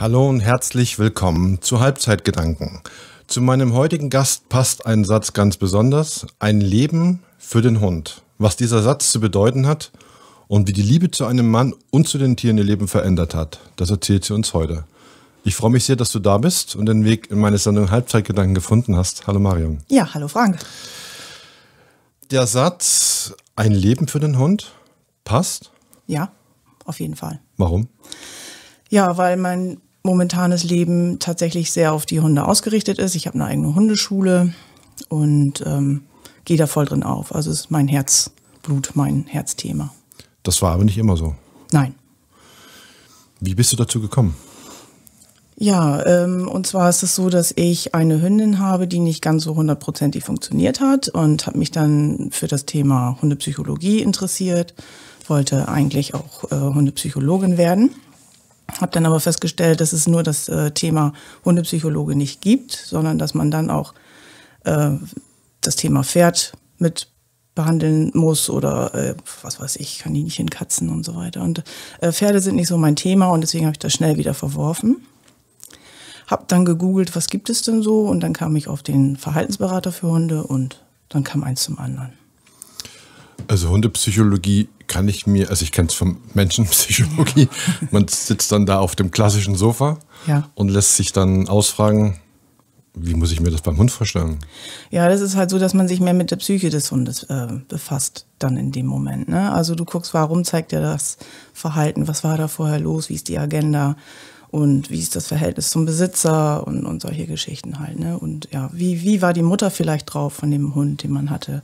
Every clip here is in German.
Hallo und herzlich willkommen zu Halbzeitgedanken. Zu meinem heutigen Gast passt ein Satz ganz besonders, ein Leben für den Hund. Was dieser Satz zu bedeuten hat und wie die Liebe zu einem Mann und zu den Tieren ihr Leben verändert hat, das erzählt sie uns heute. Ich freue mich sehr, dass du da bist und den Weg in meine Sendung Halbzeitgedanken gefunden hast. Hallo Marion. Ja, hallo Frank. Der Satz, ein Leben für den Hund, passt? Ja, auf jeden Fall. Warum? Ja, weil mein momentanes Leben tatsächlich sehr auf die Hunde ausgerichtet ist. Ich habe eine eigene Hundeschule und ähm, gehe da voll drin auf. Also ist mein Herzblut, mein Herzthema. Das war aber nicht immer so. Nein. Wie bist du dazu gekommen? Ja, ähm, und zwar ist es so, dass ich eine Hündin habe, die nicht ganz so hundertprozentig funktioniert hat und habe mich dann für das Thema Hundepsychologie interessiert, wollte eigentlich auch äh, Hundepsychologin werden habe dann aber festgestellt, dass es nur das äh, Thema Hundepsychologe nicht gibt, sondern dass man dann auch äh, das Thema Pferd mit behandeln muss oder äh, was weiß ich, Kaninchen, Katzen und so weiter. Und äh, Pferde sind nicht so mein Thema und deswegen habe ich das schnell wieder verworfen. Habe dann gegoogelt, was gibt es denn so und dann kam ich auf den Verhaltensberater für Hunde und dann kam eins zum anderen. Also Hundepsychologie kann ich mir, also ich kenne es von Menschenpsychologie, man sitzt dann da auf dem klassischen Sofa ja. und lässt sich dann ausfragen, wie muss ich mir das beim Hund vorstellen? Ja, das ist halt so, dass man sich mehr mit der Psyche des Hundes äh, befasst, dann in dem Moment. Ne? Also du guckst, warum zeigt er das Verhalten, was war da vorher los, wie ist die Agenda und wie ist das Verhältnis zum Besitzer und, und solche Geschichten halt. Ne? Und ja, wie, wie war die Mutter vielleicht drauf von dem Hund, den man hatte?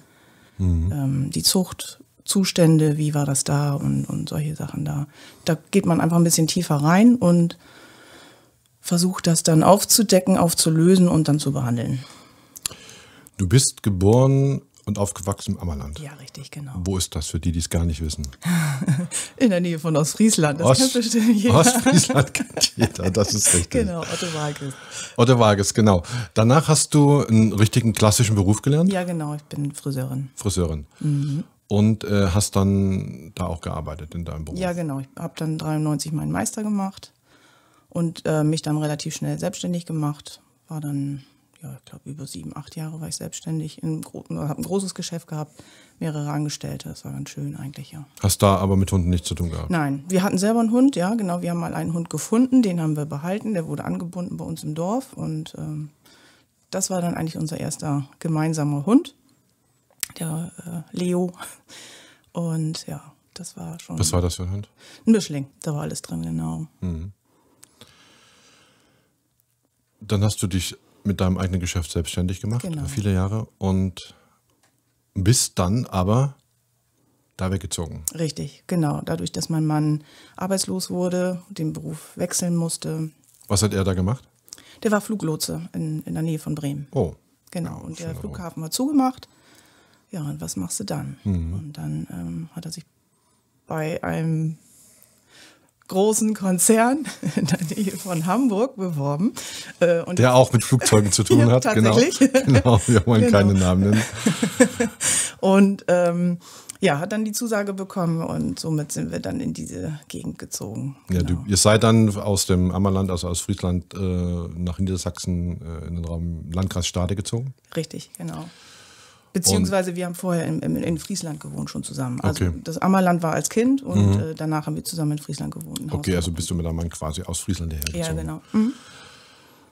mhm. ähm, die Zuchtzustände, wie war das da und, und solche Sachen da. Da geht man einfach ein bisschen tiefer rein und versucht das dann aufzudecken, aufzulösen und dann zu behandeln. Du bist geboren und aufgewachsen im Ammerland. Ja, richtig, genau. Wo ist das für die, die es gar nicht wissen? In der Nähe von Ostfriesland. Das Ost, kennt bestimmt jeder. Ostfriesland kennt jeder, das ist richtig. Genau, Otto Wages. Otto Wages, genau. Danach hast du einen richtigen klassischen Beruf gelernt? Ja, genau. Ich bin Friseurin. Friseurin. Mhm. Und äh, hast dann da auch gearbeitet in deinem Beruf? Ja, genau. Ich habe dann 93 meinen Meister gemacht und äh, mich dann relativ schnell selbstständig gemacht. War dann ja, ich glaube, über sieben, acht Jahre war ich selbstständig, habe ein großes Geschäft gehabt, mehrere Angestellte. Das war ganz schön eigentlich, ja. Hast da aber mit Hunden nichts zu tun gehabt? Nein, wir hatten selber einen Hund, ja, genau. Wir haben mal einen Hund gefunden, den haben wir behalten, der wurde angebunden bei uns im Dorf und ähm, das war dann eigentlich unser erster gemeinsamer Hund, der äh, Leo. Und ja, das war schon. Was war das für ein Hund? Ein Mischling, da war alles drin, genau. Mhm. Dann hast du dich mit deinem eigenen Geschäft selbstständig gemacht, genau. Äh, viele Jahre. Und bist dann aber da weggezogen. Richtig, genau. Dadurch, dass mein Mann arbeitslos wurde, den Beruf wechseln musste. Was hat er da gemacht? Der war Fluglotse in, in der Nähe von Bremen. Oh. Genau. Ja, und der Flughafen war zugemacht. Ja, und was machst du dann? Mhm. Und dann ähm, hat er sich bei einem großen Konzern in der Nähe von Hamburg beworben. Äh, und der auch mit Flugzeugen zu tun hat, genau. tatsächlich. genau. genau. Wir wollen genau. keine Namen nennen. und ähm, ja, hat dann die Zusage bekommen und somit sind wir dann in diese Gegend gezogen. Genau. Ja, du, genau. ihr seid dann aus dem Ammerland, also aus Friesland, äh, nach Niedersachsen äh, in den Raum Landkreis Stade gezogen? Richtig, genau. Beziehungsweise und wir haben vorher in, in, in, Friesland gewohnt schon zusammen. Also okay. das Ammerland war als Kind und mhm. äh, danach haben wir zusammen in Friesland gewohnt. In okay, also bist du mit einem Mann quasi aus Friesland hergezogen. Ja, genau. Mhm.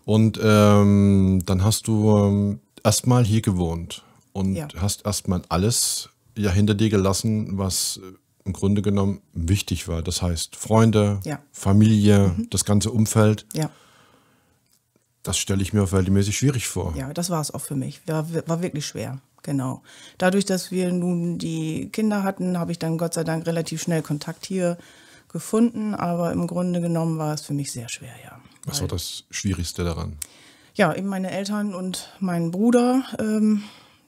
Und ähm, dann hast du ähm, erstmal hier gewohnt und ja. hast erstmal alles ja hinter dir gelassen, was äh, im Grunde genommen wichtig war. Das heißt Freunde, ja. Familie, mhm. das ganze Umfeld. Ja. Das stelle ich mir verhältnismäßig schwierig vor. Ja, das war es auch für mich. War, war wirklich schwer genau. Dadurch, dass wir nun die Kinder hatten, habe ich dann Gott sei Dank relativ schnell Kontakt hier gefunden, aber im Grunde genommen war es für mich sehr schwer, ja. Was war das Schwierigste daran? Ja, eben meine Eltern und meinen Bruder ähm,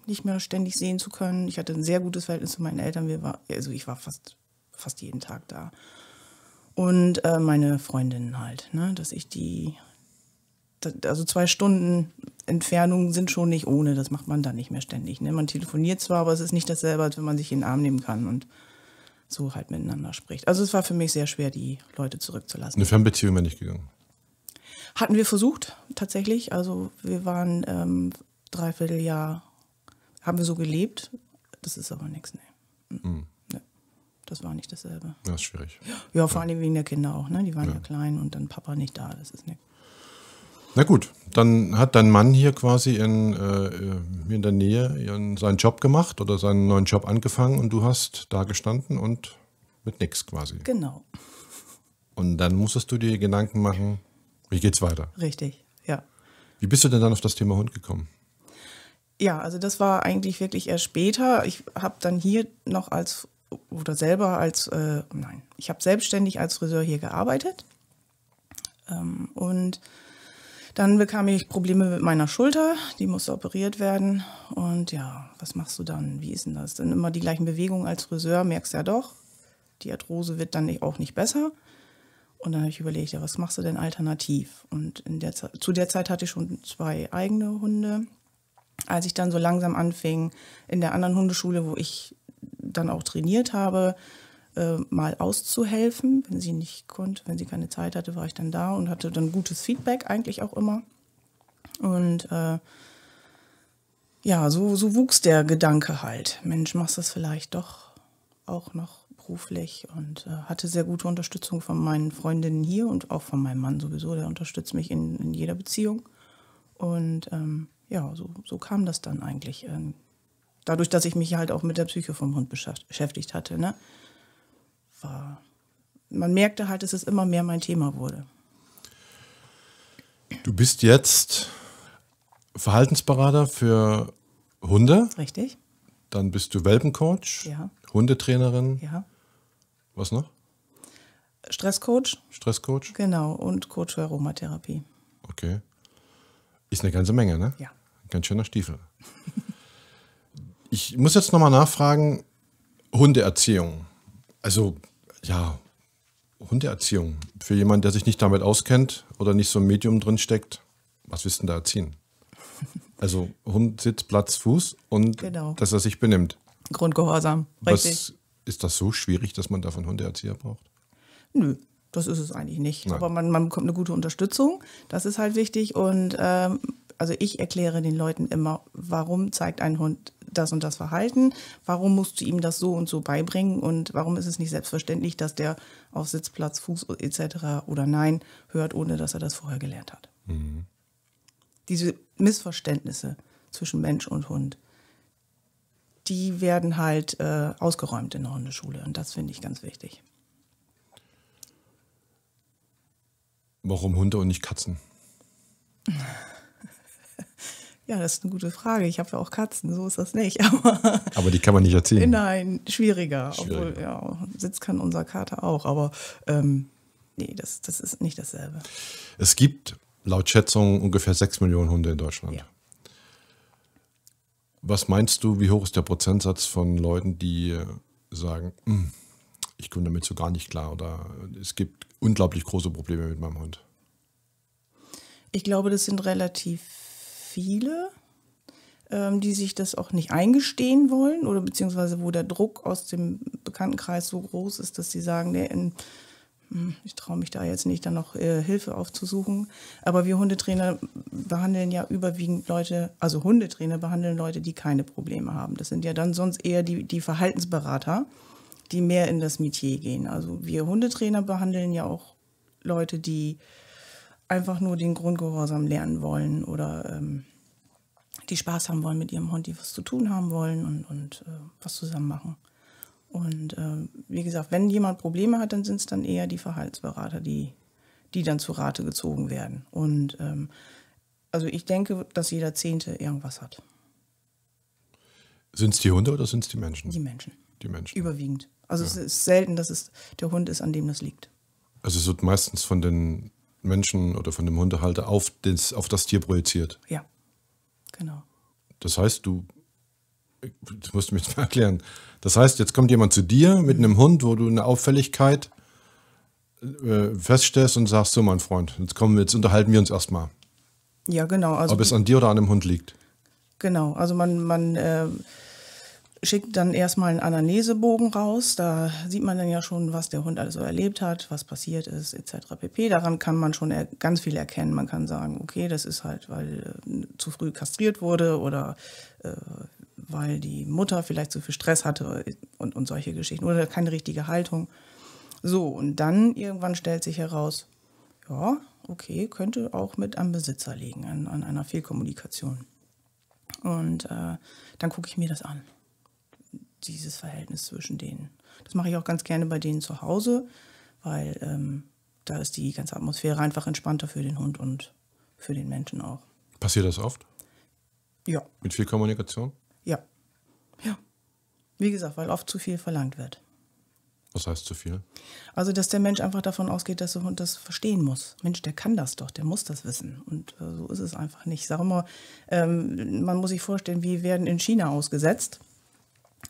nicht mehr ständig sehen zu können. Ich hatte ein sehr gutes Verhältnis zu meinen Eltern. Wir war, also ich war fast, fast jeden Tag da. Und äh, meine Freundinnen halt, ne? dass ich die also zwei Stunden Entfernung sind schon nicht ohne, das macht man dann nicht mehr ständig. Ne? Man telefoniert zwar, aber es ist nicht dasselbe, als wenn man sich in den Arm nehmen kann und so halt miteinander spricht. Also es war für mich sehr schwer, die Leute zurückzulassen. Eine Fernbeziehung wäre nicht gegangen. Hatten wir versucht, tatsächlich. Also wir waren ähm, dreiviertel Jahr, haben wir so gelebt. Das ist aber nichts, ne. Mhm. mhm. Nee. Das war nicht dasselbe. Das ist schwierig. Ja, vor ja. allem wegen der Kinder auch, ne? Die waren ja. ja klein und dann Papa nicht da, das ist nichts. Na gut, dann hat dein Mann hier quasi in, äh, in der Nähe seinen Job gemacht oder seinen neuen Job angefangen und du hast da gestanden und mit nichts quasi. Genau. Und dann musstest du dir Gedanken machen, wie geht's weiter? Richtig, ja. Wie bist du denn dann auf das Thema Hund gekommen? Ja, also das war eigentlich wirklich erst später. Ich habe dann hier noch als oder selber als, äh, nein, ich habe selbstständig als Friseur hier gearbeitet. Ähm, und dann bekam ich Probleme mit meiner Schulter, die musste operiert werden. Und ja, was machst du dann? Wie ist denn das? Dann immer die gleichen Bewegungen als Friseur, merkst ja doch. Die Arthrose wird dann auch nicht besser. Und dann habe ich überlegt, ja, was machst du denn alternativ? Und der zu der Zeit hatte ich schon zwei eigene Hunde. Als ich dann so langsam anfing, in der anderen Hundeschule, wo ich dann auch trainiert habe, äh, mal auszuhelfen, wenn sie nicht konnte, wenn sie keine Zeit hatte, war ich dann da und hatte dann gutes Feedback eigentlich auch immer. Und äh, ja, so, so wuchs der Gedanke halt, Mensch, machst du das vielleicht doch auch noch beruflich und äh, hatte sehr gute Unterstützung von meinen Freundinnen hier und auch von meinem Mann sowieso, der unterstützt mich in, in jeder Beziehung. Und ähm, ja, so, so kam das dann eigentlich. Ähm, dadurch, dass ich mich halt auch mit der Psyche vom Hund beschäftigt hatte. Ne? war, man merkte halt, dass es immer mehr mein Thema wurde. Du bist jetzt Verhaltensberater für Hunde. Richtig. Dann bist du Welpencoach, ja. Hundetrainerin. Ja. Was noch? Stresscoach. Stresscoach. Genau, und Coach für Aromatherapie. Okay. Ist eine ganze Menge, ne? Ja. Ein ganz schöner Stiefel. ich muss jetzt nochmal nachfragen, Hundeerziehung. Also ja, Hundeerziehung. Für jemanden, der sich nicht damit auskennt oder nicht so ein Medium drin steckt, was willst du denn da erziehen? Also Hund, Sitz, Platz, Fuß und genau. dass er sich benimmt. Grundgehorsam, richtig. Was, ist das so schwierig, dass man davon Hundeerzieher braucht? Nö, das ist es eigentlich nicht. Nein. Aber man, man, bekommt eine gute Unterstützung, das ist halt wichtig. Und ähm, also ich erkläre den Leuten immer, warum zeigt ein Hund das und das Verhalten? Warum musst du ihm das so und so beibringen? Und warum ist es nicht selbstverständlich, dass der auf Sitzplatz, Fuß etc. oder Nein hört, ohne dass er das vorher gelernt hat? Mhm. Diese Missverständnisse zwischen Mensch und Hund, die werden halt äh, ausgeräumt in der Hundeschule. Und das finde ich ganz wichtig. Warum Hunde und nicht Katzen? Ja, das ist eine gute Frage. Ich habe ja auch Katzen, so ist das nicht. Aber, aber die kann man nicht erziehen. Nein, schwieriger. schwieriger. Obwohl, ja, Sitz kann unser Kater auch, aber ähm, nee, das, das ist nicht dasselbe. Es gibt laut Schätzung ungefähr 6 Millionen Hunde in Deutschland. Ja. Was meinst du, wie hoch ist der Prozentsatz von Leuten, die äh, sagen, hm, ich komme damit so gar nicht klar oder äh, es gibt unglaublich große Probleme mit meinem Hund? Ich glaube, das sind relativ viele viele, ähm, die sich das auch nicht eingestehen wollen oder beziehungsweise wo der Druck aus dem Bekanntenkreis so groß ist, dass sie sagen, nee, in, hm, ich traue mich da jetzt nicht, dann noch äh, Hilfe aufzusuchen. Aber wir Hundetrainer behandeln ja überwiegend Leute, also Hundetrainer behandeln Leute, die keine Probleme haben. Das sind ja dann sonst eher die, die Verhaltensberater, die mehr in das Metier gehen. Also wir Hundetrainer behandeln ja auch Leute, die einfach nur den Grundgehorsam lernen wollen oder ähm, die Spaß haben wollen mit ihrem Hund, die was zu tun haben wollen und, und äh, was zusammen machen. Und äh, wie gesagt, wenn jemand Probleme hat, dann sind es dann eher die Verhaltensberater, die, die dann zu Rate gezogen werden. Und ähm, also ich denke, dass jeder Zehnte irgendwas hat. Sind es die Hunde oder sind es die Menschen? Die Menschen. Die Menschen. Überwiegend. Also ja. es ist selten, dass es der Hund ist, an dem das liegt. Also es wird meistens von den Menschen oder von dem Hundehalter auf das, auf das Tier projiziert. Ja, genau. Das heißt, du, das musst du mir jetzt mal erklären, das heißt, jetzt kommt jemand zu dir mit einem Hund, wo du eine Auffälligkeit äh, feststellst und sagst, so mein Freund, jetzt kommen wir, jetzt unterhalten wir uns erstmal. Ja, genau. Also Ob es an dir oder an dem Hund liegt. Genau, also man, man äh schickt dann erstmal einen Ananesebogen raus. Da sieht man dann ja schon, was der Hund alles so erlebt hat, was passiert ist, etc. pp. Daran kann man schon ganz viel erkennen. Man kann sagen, okay, das ist halt, weil äh, zu früh kastriert wurde oder äh, weil die Mutter vielleicht zu viel Stress hatte äh, und, und solche Geschichten oder keine richtige Haltung. So, und dann irgendwann stellt sich heraus, ja, okay, könnte auch mit am Besitzer liegen, an, an einer Fehlkommunikation. Und äh, dann gucke ich mir das an dieses Verhältnis zwischen denen. Das mache ich auch ganz gerne bei denen zu Hause, weil ähm, da ist die ganze Atmosphäre einfach entspannter für den Hund und für den Menschen auch. Passiert das oft? Ja. Mit viel Kommunikation? Ja. Ja. Wie gesagt, weil oft zu viel verlangt wird. Was heißt zu viel? Also, dass der Mensch einfach davon ausgeht, dass der Hund das verstehen muss. Mensch, der kann das doch, der muss das wissen. Und äh, so ist es einfach nicht. Sag mal, ähm, man muss sich vorstellen, wir werden in China ausgesetzt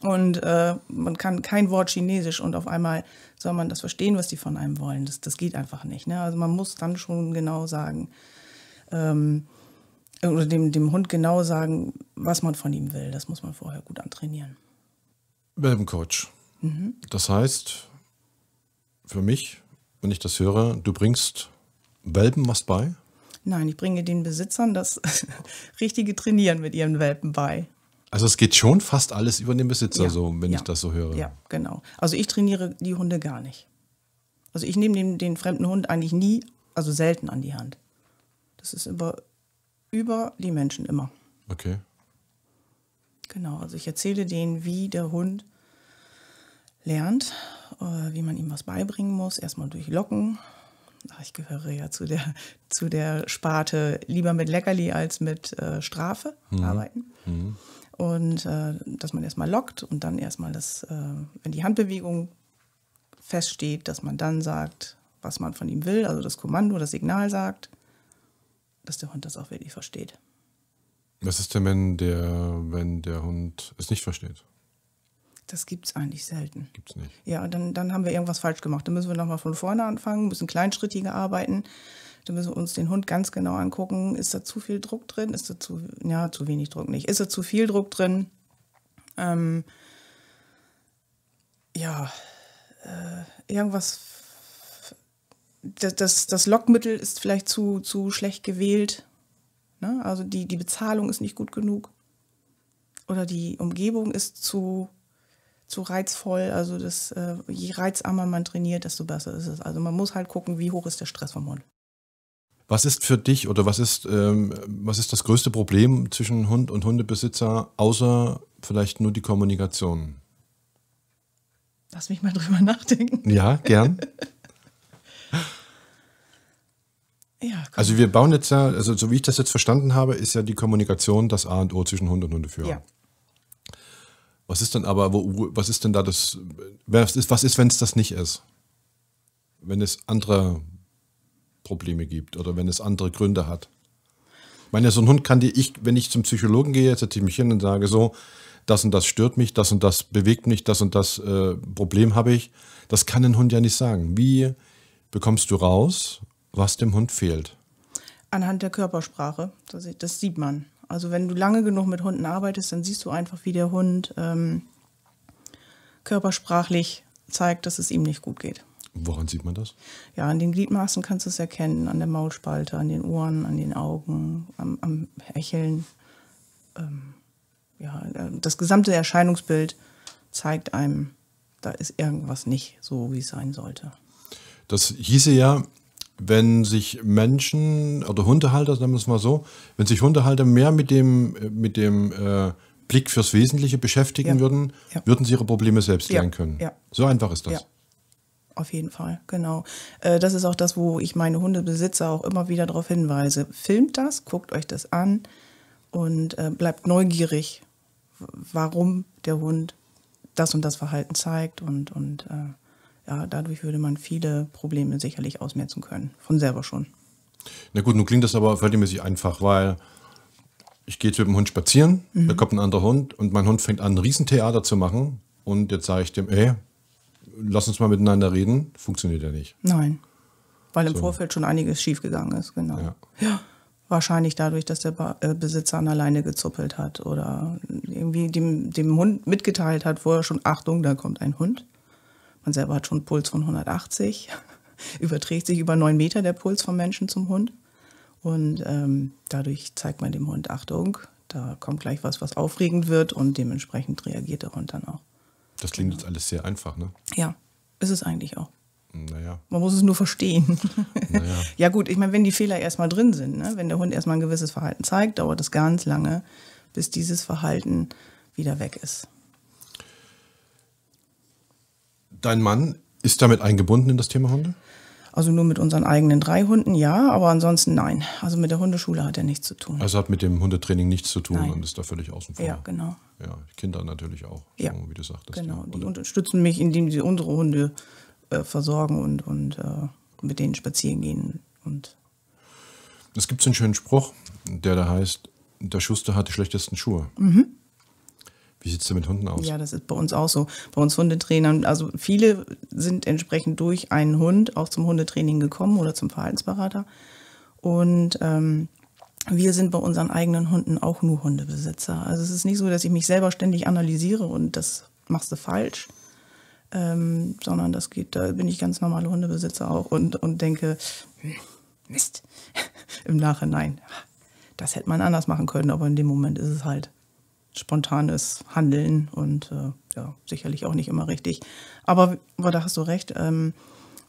und äh, man kann kein Wort Chinesisch und auf einmal soll man das verstehen, was die von einem wollen. Das, das geht einfach nicht. Ne? Also man muss dann schon genau sagen, ähm, oder dem, dem Hund genau sagen, was man von ihm will. Das muss man vorher gut antrainieren. Welpencoach. Mhm. Das heißt, für mich, wenn ich das höre, du bringst Welpen was bei? Nein, ich bringe den Besitzern das richtige Trainieren mit ihren Welpen bei. Also es geht schon fast alles über den Besitzer, ja, so wenn ja, ich das so höre. Ja, genau. Also ich trainiere die Hunde gar nicht. Also ich nehme den, den fremden Hund eigentlich nie, also selten an die Hand. Das ist über, über die Menschen immer. Okay. Genau, also ich erzähle denen, wie der Hund lernt, äh, wie man ihm was beibringen muss. Erstmal durch Locken. ich gehöre ja zu der, zu der Sparte lieber mit Leckerli als mit äh, Strafe mhm. arbeiten. Mhm. Und äh, dass man erstmal lockt und dann erstmal das, äh, wenn die Handbewegung feststeht, dass man dann sagt, was man von ihm will, also das Kommando, das Signal sagt, dass der Hund das auch wirklich versteht. Was ist denn, wenn der, wenn der Hund es nicht versteht? Das gibt es eigentlich selten. Gibt es nicht. Ja, dann, dann haben wir irgendwas falsch gemacht. Dann müssen wir nochmal von vorne anfangen, müssen kleinschrittiger arbeiten. Dann müssen wir uns den Hund ganz genau angucken. Ist da zu viel Druck drin? Ist da zu, ja, zu wenig Druck nicht. Ist da zu viel Druck drin? Ähm, ja, äh, irgendwas. Das, das, das Lockmittel ist vielleicht zu, zu schlecht gewählt. Ne? Also die, die Bezahlung ist nicht gut genug. Oder die Umgebung ist zu zu reizvoll. Also das, äh, je reizarmer man trainiert, desto besser ist es. Also man muss halt gucken, wie hoch ist der Stress vom Hund. Was ist für dich oder was ist, ähm, was ist das größte Problem zwischen Hund und Hundebesitzer, außer vielleicht nur die Kommunikation? Lass mich mal drüber nachdenken. Ja, gern. ja, komm. also wir bauen jetzt ja, also so wie ich das jetzt verstanden habe, ist ja die Kommunikation das A und O zwischen Hund und Hundeführer. Ja. Was ist denn aber, wo, wo, was ist denn da das, was ist, was ist wenn es das nicht ist? Wenn es andere Probleme gibt oder wenn es andere Gründe hat? Ich meine, so ein Hund kann dir, ich, wenn ich zum Psychologen gehe, setze ich mich hin und sage so, das und das stört mich, das und das bewegt mich, das und das äh, Problem habe ich. Das kann ein Hund ja nicht sagen. Wie bekommst du raus, was dem Hund fehlt? Anhand der Körpersprache, das sieht man. Also wenn du lange genug mit Hunden arbeitest, dann siehst du einfach, wie der Hund ähm, körpersprachlich zeigt, dass es ihm nicht gut geht. Woran sieht man das? Ja, an den Gliedmaßen kannst du es erkennen, an der Maulspalte, an den Ohren, an den Augen, am, am Hecheln. Ähm, ja, das gesamte Erscheinungsbild zeigt einem, da ist irgendwas nicht so, wie es sein sollte. Das hieße ja, wenn sich Menschen oder Hundehalter, sagen wir es mal so, wenn sich Hundehalter mehr mit dem, mit dem äh, Blick fürs Wesentliche beschäftigen ja. würden, ja. würden sie ihre Probleme selbst ja. lernen können. So einfach ist das. Auf jeden Fall, genau. Äh, das ist auch das, wo ich meine Hundebesitzer auch immer wieder darauf hinweise. Filmt das, guckt euch das an und äh, bleibt neugierig, warum der Hund das und das Verhalten zeigt und, und äh, ja, dadurch würde man viele Probleme sicherlich ausmerzen können, von selber schon. Na gut, nun klingt das aber verhältnismäßig einfach, weil ich gehe jetzt mit dem Hund spazieren, mhm. da kommt ein anderer Hund und mein Hund fängt an, ein Riesentheater zu machen und jetzt sage ich dem, ey, lass uns mal miteinander reden, funktioniert ja nicht. Nein, weil im so. Vorfeld schon einiges schiefgegangen ist, genau. Ja. ja. Wahrscheinlich dadurch, dass der äh, Besitzer an alleine gezuppelt hat oder irgendwie dem, dem Hund mitgeteilt hat, vorher schon, Achtung, da kommt ein Hund. Man selber hat schon einen Puls von 180, überträgt sich über neun Meter der Puls vom Menschen zum Hund. Und ähm, dadurch zeigt man dem Hund Achtung, da kommt gleich was, was aufregend wird und dementsprechend reagiert der Hund dann auch. Das klingt jetzt alles sehr einfach, ne? Ja, ist es eigentlich auch. Naja. Man muss es nur verstehen. Naja. ja, gut, ich meine, wenn die Fehler erstmal drin sind, ne? wenn der Hund erstmal ein gewisses Verhalten zeigt, dauert es ganz lange, bis dieses Verhalten wieder weg ist. Dein Mann ist damit eingebunden in das Thema Hunde? Also nur mit unseren eigenen drei Hunden, ja, aber ansonsten nein. Also mit der Hundeschule hat er nichts zu tun. Also hat mit dem Hundetraining nichts zu tun nein. und ist da völlig außen vor. Ja, genau. Ja, Kinder natürlich auch, ja. so, wie du sagtest. Genau, ja. die unterstützen mich, indem sie unsere Hunde äh, versorgen und, und äh, mit denen spazieren gehen. Und es gibt so einen schönen Spruch, der da heißt, der Schuster hat die schlechtesten Schuhe. Mhm. Wie sieht es denn mit Hunden aus? Ja, das ist bei uns auch so. Bei uns Hundetrainern, also viele sind entsprechend durch einen Hund auch zum Hundetraining gekommen oder zum Verhaltensberater. Und ähm, wir sind bei unseren eigenen Hunden auch nur Hundebesitzer. Also es ist nicht so, dass ich mich selber ständig analysiere und das machst du falsch. Ähm, sondern das geht, da bin ich ganz normale Hundebesitzer auch und, und denke, hm, Mist, im Nachhinein, das hätte man anders machen können, aber in dem Moment ist es halt spontanes Handeln und äh, ja, sicherlich auch nicht immer richtig. Aber, aber da hast du recht, ähm,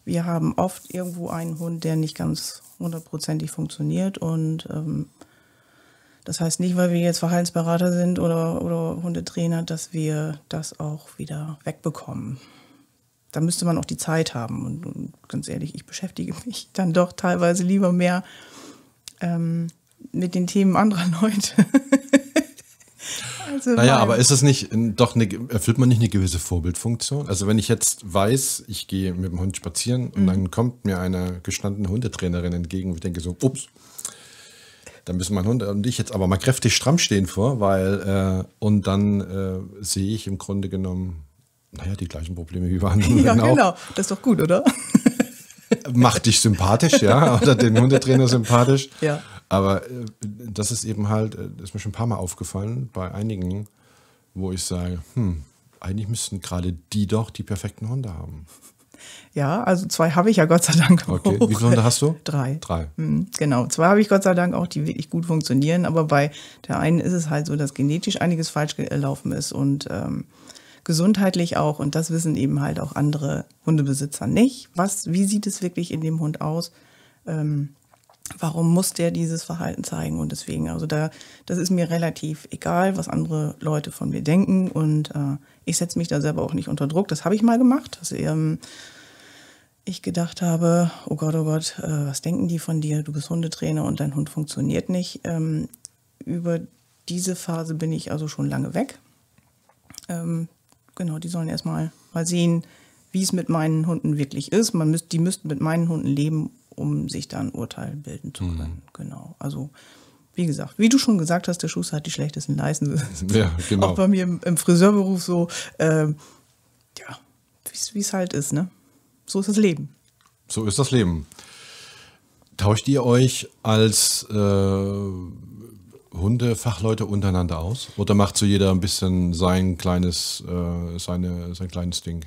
wir haben oft irgendwo einen Hund, der nicht ganz hundertprozentig funktioniert und ähm, das heißt nicht, weil wir jetzt Verhaltensberater sind oder, oder Hundetrainer, dass wir das auch wieder wegbekommen. Da müsste man auch die Zeit haben. Und, und ganz ehrlich, ich beschäftige mich dann doch teilweise lieber mehr ähm, mit den Themen anderer Leute. Also naja, aber ist es nicht, doch, eine, erfüllt man nicht eine gewisse Vorbildfunktion? Also wenn ich jetzt weiß, ich gehe mit dem Hund spazieren und mhm. dann kommt mir eine gestandene Hundetrainerin entgegen und ich denke so, ups, dann müssen mein Hund und ich jetzt aber mal kräftig stramm stehen vor, weil, äh, und dann äh, sehe ich im Grunde genommen, naja, die gleichen Probleme wie bei anderen. Ja, auch. genau. Das ist doch gut, oder? Macht dich sympathisch, ja, oder den Hundetrainer sympathisch. Ja. Aber äh, das ist eben halt, äh, das ist mir schon ein paar Mal aufgefallen, bei einigen, wo ich sage, hm, eigentlich müssten gerade die doch die perfekten Hunde haben. Ja, also zwei habe ich ja Gott sei Dank auch. Okay. Wie viele Hunde hast du? Drei. Drei. Mhm, genau, zwei habe ich Gott sei Dank auch, die wirklich gut funktionieren. Aber bei der einen ist es halt so, dass genetisch einiges falsch gelaufen ist und ähm, gesundheitlich auch. Und das wissen eben halt auch andere Hundebesitzer nicht. Was, wie sieht es wirklich in dem Hund aus? Ähm, warum muss der dieses Verhalten zeigen und deswegen, also da, das ist mir relativ egal, was andere Leute von mir denken und äh, ich setze mich da selber auch nicht unter Druck. Das habe ich mal gemacht, dass ähm, ich gedacht habe, oh Gott, oh Gott, äh, was denken die von dir? Du bist Hundetrainer und dein Hund funktioniert nicht. Ähm, über diese Phase bin ich also schon lange weg. Ähm, genau, die sollen erstmal mal sehen, wie es mit meinen Hunden wirklich ist. Man müsst, die müssten mit meinen Hunden leben um sich dann ein Urteil bilden zu mhm. können. Mhm. Genau. Also wie gesagt, wie du schon gesagt hast, der Schuster hat die schlechtesten Leisten. Ja, genau. Auch bei mir im, im Friseurberuf so, ähm, ja, wie es halt ist, ne? So ist das Leben. So ist das Leben. Tauscht ihr euch als äh, Hundefachleute untereinander aus? Oder macht so jeder ein bisschen sein kleines, äh, seine, sein kleines Ding?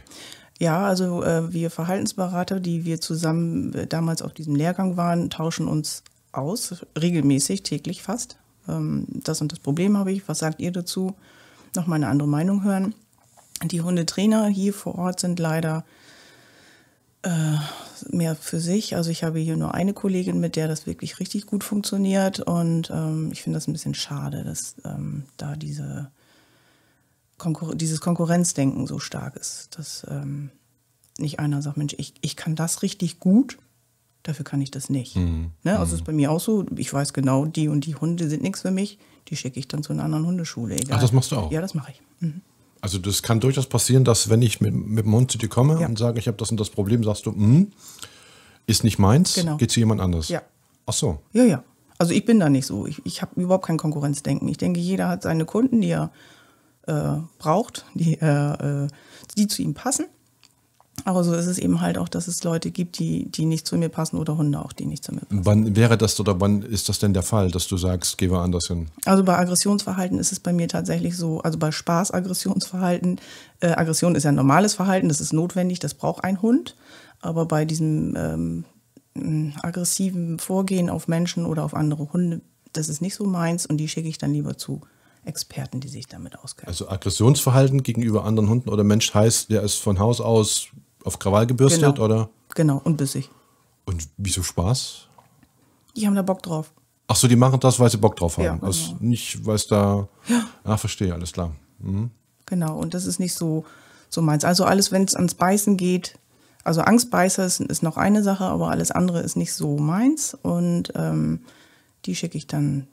Ja, also äh, wir Verhaltensberater, die wir zusammen äh, damals auf diesem Lehrgang waren, tauschen uns aus, regelmäßig, täglich fast. Ähm, das und das Problem habe ich, was sagt ihr dazu? Nochmal eine andere Meinung hören. Die Hundetrainer hier vor Ort sind leider äh, mehr für sich. Also ich habe hier nur eine Kollegin, mit der das wirklich richtig gut funktioniert und ähm, ich finde das ein bisschen schade, dass ähm, da diese Konkur dieses Konkurrenzdenken so stark ist, dass ähm, nicht einer sagt, Mensch, ich, ich kann das richtig gut, dafür kann ich das nicht. Mhm. Ne? Also mhm. ist bei mir auch so, ich weiß genau, die und die Hunde sind nichts für mich, die schicke ich dann zu einer anderen Hundeschule. Egal. Ach, das machst du auch? Ja, das mache ich. Mhm. Also das kann durchaus passieren, dass wenn ich mit, mit dem Hund zu dir komme ja. und sage, ich habe das und das Problem, sagst du, hm, ist nicht meins, genau. geht zu jemand anders. Ja. Ach so. Ja, ja. Also ich bin da nicht so. Ich, ich habe überhaupt kein Konkurrenzdenken. Ich denke, jeder hat seine Kunden, die er äh, braucht, die, äh, äh, die zu ihm passen. Aber so ist es eben halt auch, dass es Leute gibt, die, die nicht zu mir passen oder Hunde auch, die nicht zu mir passen. Wann wäre das oder wann ist das denn der Fall, dass du sagst, geh wir anders hin? Also bei Aggressionsverhalten ist es bei mir tatsächlich so, also bei Spaß-Aggressionsverhalten, äh, Aggression ist ja ein normales Verhalten, das ist notwendig, das braucht ein Hund. Aber bei diesem ähm, aggressiven Vorgehen auf Menschen oder auf andere Hunde, das ist nicht so meins und die schicke ich dann lieber zu Experten, die sich damit auskennen. Also Aggressionsverhalten gegenüber anderen Hunden oder Mensch heißt, der ist von Haus aus auf Krawall gebürstet genau. oder? Genau, und bissig. Und wieso Spaß? Die haben da Bock drauf. Ach so, die machen das, weil sie Bock drauf haben. Ja, also genau. also nicht, weil es da. Ja. Ah, verstehe, alles klar. Mhm. Genau, und das ist nicht so, so meins. Also alles, wenn es ans Beißen geht, also Angstbeißer ist, ist, noch eine Sache, aber alles andere ist nicht so meins. Und ähm, die schicke ich dann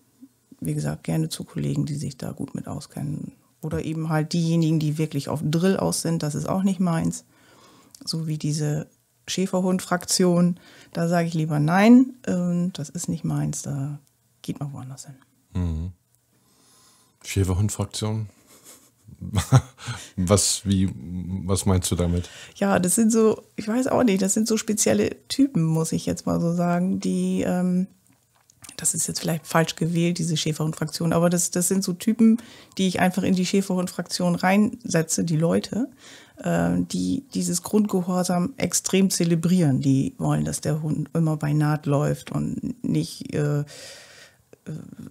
wie gesagt, gerne zu Kollegen, die sich da gut mit auskennen. Oder eben halt diejenigen, die wirklich auf Drill aus sind, das ist auch nicht meins. So wie diese Schäferhund-Fraktion, da sage ich lieber nein, ähm, das ist nicht meins, da geht man woanders hin. Mhm. Schäferhund-Fraktion? was, wie, was meinst du damit? Ja, das sind so, ich weiß auch nicht, das sind so spezielle Typen, muss ich jetzt mal so sagen, die ähm, das ist jetzt vielleicht falsch gewählt, diese Schäferhund-Fraktion, aber das, das sind so Typen, die ich einfach in die Schäferhund-Fraktion reinsetze, die Leute, äh, die dieses Grundgehorsam extrem zelebrieren. Die wollen, dass der Hund immer bei Naht läuft und nicht äh, äh,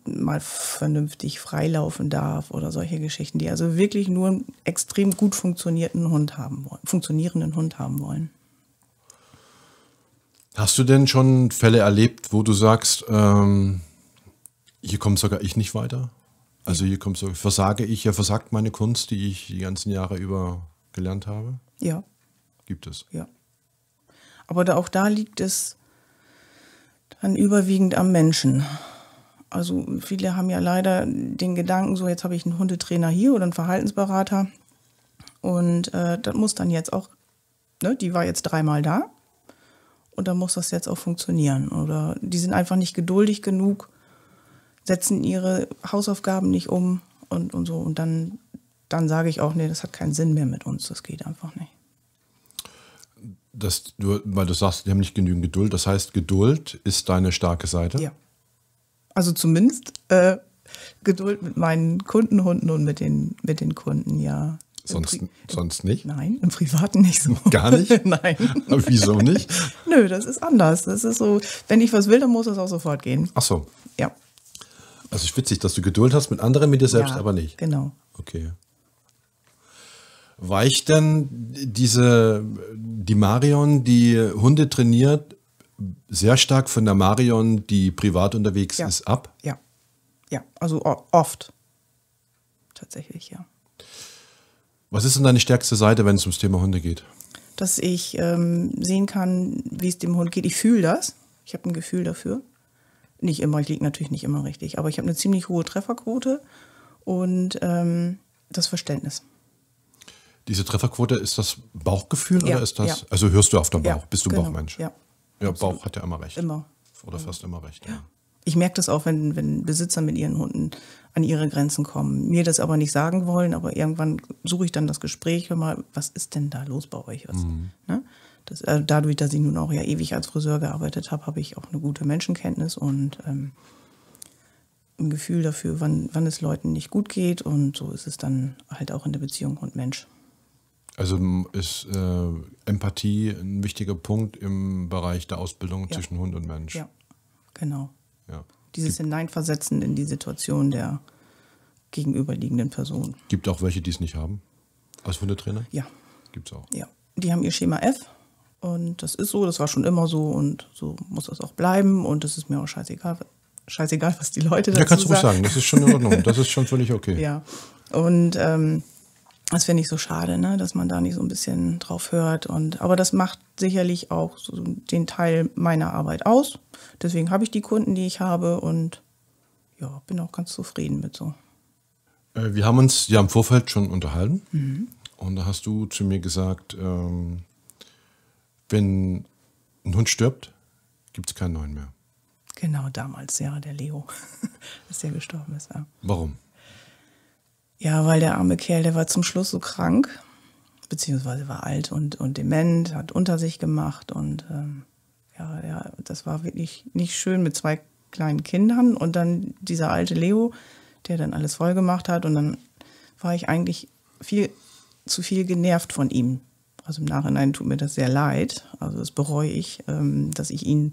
mal vernünftig freilaufen darf oder solche Geschichten, die also wirklich nur einen extrem gut funktionierten Hund haben wollen, funktionierenden Hund haben wollen. Hast du denn schon Fälle erlebt, wo du sagst, ähm, hier komme sogar ich nicht weiter? Also hier kommt so, versage ich, ja versagt meine Kunst, die ich die ganzen Jahre über gelernt habe? Ja. Gibt es. Ja. Aber da, auch da liegt es dann überwiegend am Menschen. Also viele haben ja leider den Gedanken, so jetzt habe ich einen Hundetrainer hier oder einen Verhaltensberater. Und äh, das muss dann jetzt auch, ne, die war jetzt dreimal da und dann muss das jetzt auch funktionieren. Oder die sind einfach nicht geduldig genug, setzen ihre Hausaufgaben nicht um und, und so. Und dann, dann sage ich auch, nee, das hat keinen Sinn mehr mit uns, das geht einfach nicht. Das, weil du sagst, die haben nicht genügend Geduld. Das heißt, Geduld ist deine starke Seite? Ja. Also zumindest äh, Geduld mit meinen Kundenhunden und mit den, mit den Kunden, ja. Sonst, sonst nicht? Nein, im Privaten nicht so. Gar nicht? Nein. Wieso nicht? Nö, das ist anders. Das ist so, wenn ich was will, dann muss es auch sofort gehen. Ach so. Ja. Also ist witzig, dass du Geduld hast mit anderen, mit dir selbst ja, aber nicht. Genau. Okay. Weicht denn diese, die Marion, die Hunde trainiert, sehr stark von der Marion, die privat unterwegs ja. ist, ab? Ja. Ja, also oft. Tatsächlich, ja. Was ist denn deine stärkste Seite, wenn es ums Thema Hunde geht? Dass ich ähm, sehen kann, wie es dem Hund geht. Ich fühle das. Ich habe ein Gefühl dafür. Nicht immer, ich liege natürlich nicht immer richtig, aber ich habe eine ziemlich hohe Trefferquote und ähm, das Verständnis. Diese Trefferquote, ist das Bauchgefühl ja, oder ist das? Ja. Also hörst du auf den Bauch? Ja, Bist du genau. Bauchmensch? Ja. Ja, Bauch hat ja immer recht. Immer. Oder immer. fast immer recht. Ich merke das auch, wenn, wenn Besitzer mit ihren Hunden an ihre Grenzen kommen. Mir das aber nicht sagen wollen, aber irgendwann suche ich dann das Gespräch, wenn mal, was ist denn da los bei euch? Was, mhm. ne? das, äh, dadurch, dass ich nun auch ja ewig als Friseur gearbeitet habe, habe ich auch eine gute Menschenkenntnis und ähm, ein Gefühl dafür, wann, wann es Leuten nicht gut geht. Und so ist es dann halt auch in der Beziehung und Mensch. Also ist äh, Empathie ein wichtiger Punkt im Bereich der Ausbildung ja. zwischen Hund und Mensch. Ja, genau. Ja dieses Hineinversetzen in die Situation der gegenüberliegenden Person. Gibt auch welche, die es nicht haben? Als Hundetrainer? Ja. Gibt es auch. Ja. Die haben ihr Schema F und das ist so, das war schon immer so und so muss das auch bleiben und es ist mir auch scheißegal, scheißegal was die Leute dazu sagen. Ja, kannst du ruhig sagen, das ist schon in Ordnung, das ist schon völlig okay. Ja, und ähm, das finde ich so schade, ne? dass man da nicht so ein bisschen drauf hört. Und, aber das macht sicherlich auch so den Teil meiner Arbeit aus. Deswegen habe ich die Kunden, die ich habe und ja, bin auch ganz zufrieden mit so. Äh, wir haben uns ja im Vorfeld schon unterhalten mhm. und da hast du zu mir gesagt, ähm, wenn ein Hund stirbt, gibt es keinen neuen mehr. Genau, damals, ja, der Leo, dass der gestorben ist. Ja. Warum? Ja, weil der arme Kerl, der war zum Schluss so krank, beziehungsweise war alt und, und dement, hat unter sich gemacht und ähm, ja, ja, das war wirklich nicht schön mit zwei kleinen Kindern und dann dieser alte Leo, der dann alles voll gemacht hat und dann war ich eigentlich viel zu viel genervt von ihm. Also im Nachhinein tut mir das sehr leid, also das bereue ich, ähm, dass ich ihn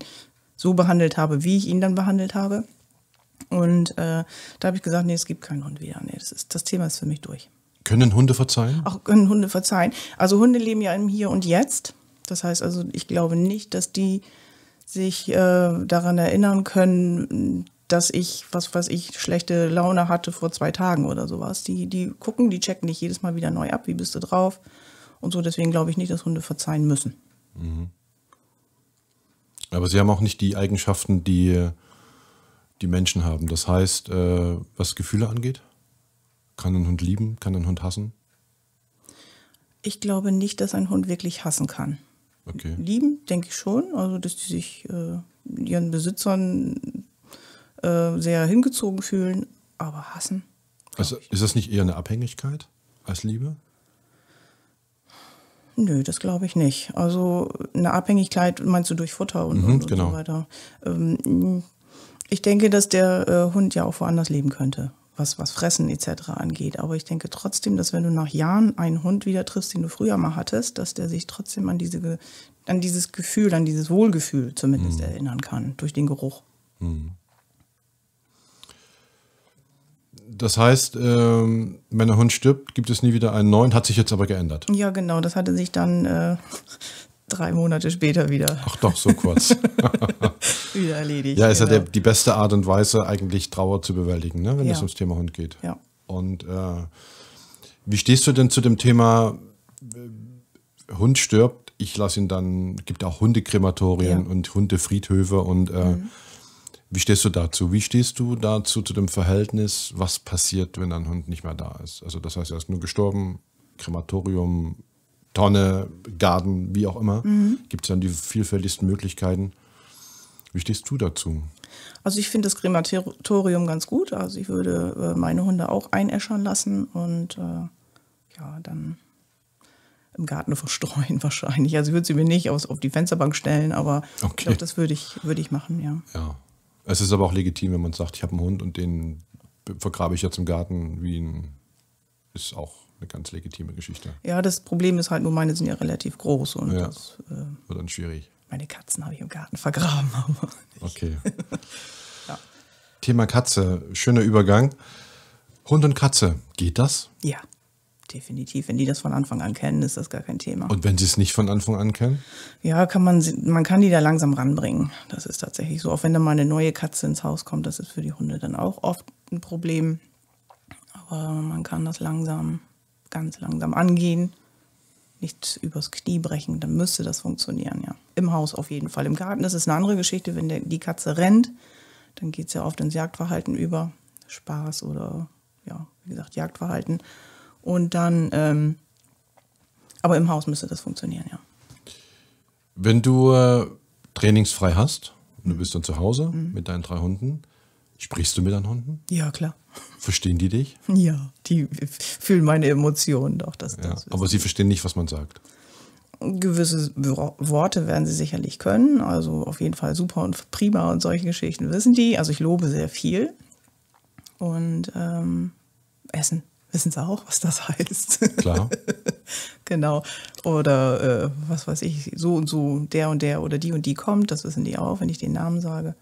so behandelt habe, wie ich ihn dann behandelt habe. Und äh, da habe ich gesagt, nee, es gibt keinen Hund wieder. Nee, das, ist, das Thema ist für mich durch. Können Hunde verzeihen? Auch können Hunde verzeihen. Also Hunde leben ja im Hier und Jetzt. Das heißt also, ich glaube nicht, dass die sich äh, daran erinnern können, dass ich, was weiß ich, schlechte Laune hatte vor zwei Tagen oder sowas. Die, die gucken, die checken dich jedes Mal wieder neu ab, wie bist du drauf und so. Deswegen glaube ich nicht, dass Hunde verzeihen müssen. Mhm. Aber sie haben auch nicht die Eigenschaften, die die Menschen haben. Das heißt, äh, was Gefühle angeht, kann ein Hund lieben, kann ein Hund hassen? Ich glaube nicht, dass ein Hund wirklich hassen kann. Okay. Lieben, denke ich schon. Also, dass die sich äh, ihren Besitzern äh, sehr hingezogen fühlen, aber hassen. Also, ist das nicht eher eine Abhängigkeit als Liebe? Nö, das glaube ich nicht. Also eine Abhängigkeit meinst du durch Futter und, mhm, und, genau. so weiter. Ähm, ich denke, dass der äh, Hund ja auch woanders leben könnte, was, was Fressen etc. angeht. Aber ich denke trotzdem, dass wenn du nach Jahren einen Hund wieder triffst, den du früher mal hattest, dass der sich trotzdem an, diese, an dieses Gefühl, an dieses Wohlgefühl zumindest mhm. erinnern kann, durch den Geruch. Mhm. Das heißt, ähm, wenn der Hund stirbt, gibt es nie wieder einen neuen, hat sich jetzt aber geändert. Ja, genau, das hatte sich dann äh, drei Monate später wieder. Ach doch, so kurz. wieder erledigt. Ja, ist ja genau. der, die beste Art und Weise, eigentlich Trauer zu bewältigen, ne, wenn es ums Thema Hund geht. Ja. Und äh, wie stehst du denn zu dem Thema, äh, Hund stirbt, ich lasse ihn dann, gibt auch Hundekrematorien ja. und Hundefriedhöfe und äh, mhm. wie stehst du dazu? Wie stehst du dazu zu dem Verhältnis, was passiert, wenn ein Hund nicht mehr da ist? Also das heißt, er ist nur gestorben, Krematorium, Tonne, Garten, wie auch immer. Mhm. Gibt es dann die vielfältigsten Möglichkeiten. Wie stehst du dazu? Also ich finde das Krematorium ganz gut. Also ich würde äh, meine Hunde auch einäschern lassen und äh, ja, dann im Garten verstreuen wahrscheinlich. Also ich würde sie mir nicht aus, auf die Fensterbank stellen, aber okay. ich glaube, das würde ich, würd ich machen, ja. Ja. Es ist aber auch legitim, wenn man sagt, ich habe einen Hund und den vergrabe ich jetzt im Garten wie ein, ist auch eine ganz legitime Geschichte. Ja, das Problem ist halt nur, meine sind ja relativ groß und ja. das äh, wird dann schwierig. Meine Katzen habe ich im Garten vergraben. Okay. ja. Thema Katze, schöner Übergang. Hund und Katze, geht das? Ja, definitiv. Wenn die das von Anfang an kennen, ist das gar kein Thema. Und wenn sie es nicht von Anfang an kennen? Ja, kann man, man kann die da langsam ranbringen. Das ist tatsächlich so. Auch wenn da mal eine neue Katze ins Haus kommt, das ist für die Hunde dann auch oft ein Problem. Aber man kann das langsam ganz langsam angehen, nicht übers Knie brechen, dann müsste das funktionieren, ja. Im Haus auf jeden Fall. Im Garten das ist eine andere Geschichte, wenn der, die Katze rennt, dann geht es ja oft ins Jagdverhalten über. Spaß oder ja, wie gesagt, Jagdverhalten. Und dann, ähm, aber im Haus müsste das funktionieren, ja. Wenn du äh, trainingsfrei hast, und du bist dann zu Hause mhm. mit deinen drei Hunden, Sprichst du mit deinen Hunden? Ja, klar. Verstehen die dich? Ja, die fühlen meine Emotionen doch. Dass ja, das aber sie verstehen nicht, was man sagt. Gewisse Worte werden sie sicherlich können. Also auf jeden Fall super und prima und solche Geschichten wissen die. Also ich lobe sehr viel. Und ähm, Essen wissen sie auch, was das heißt. Klar. genau. Oder äh, was weiß ich, so und so, der und der oder die und die kommt, das wissen die auch, wenn ich den Namen sage.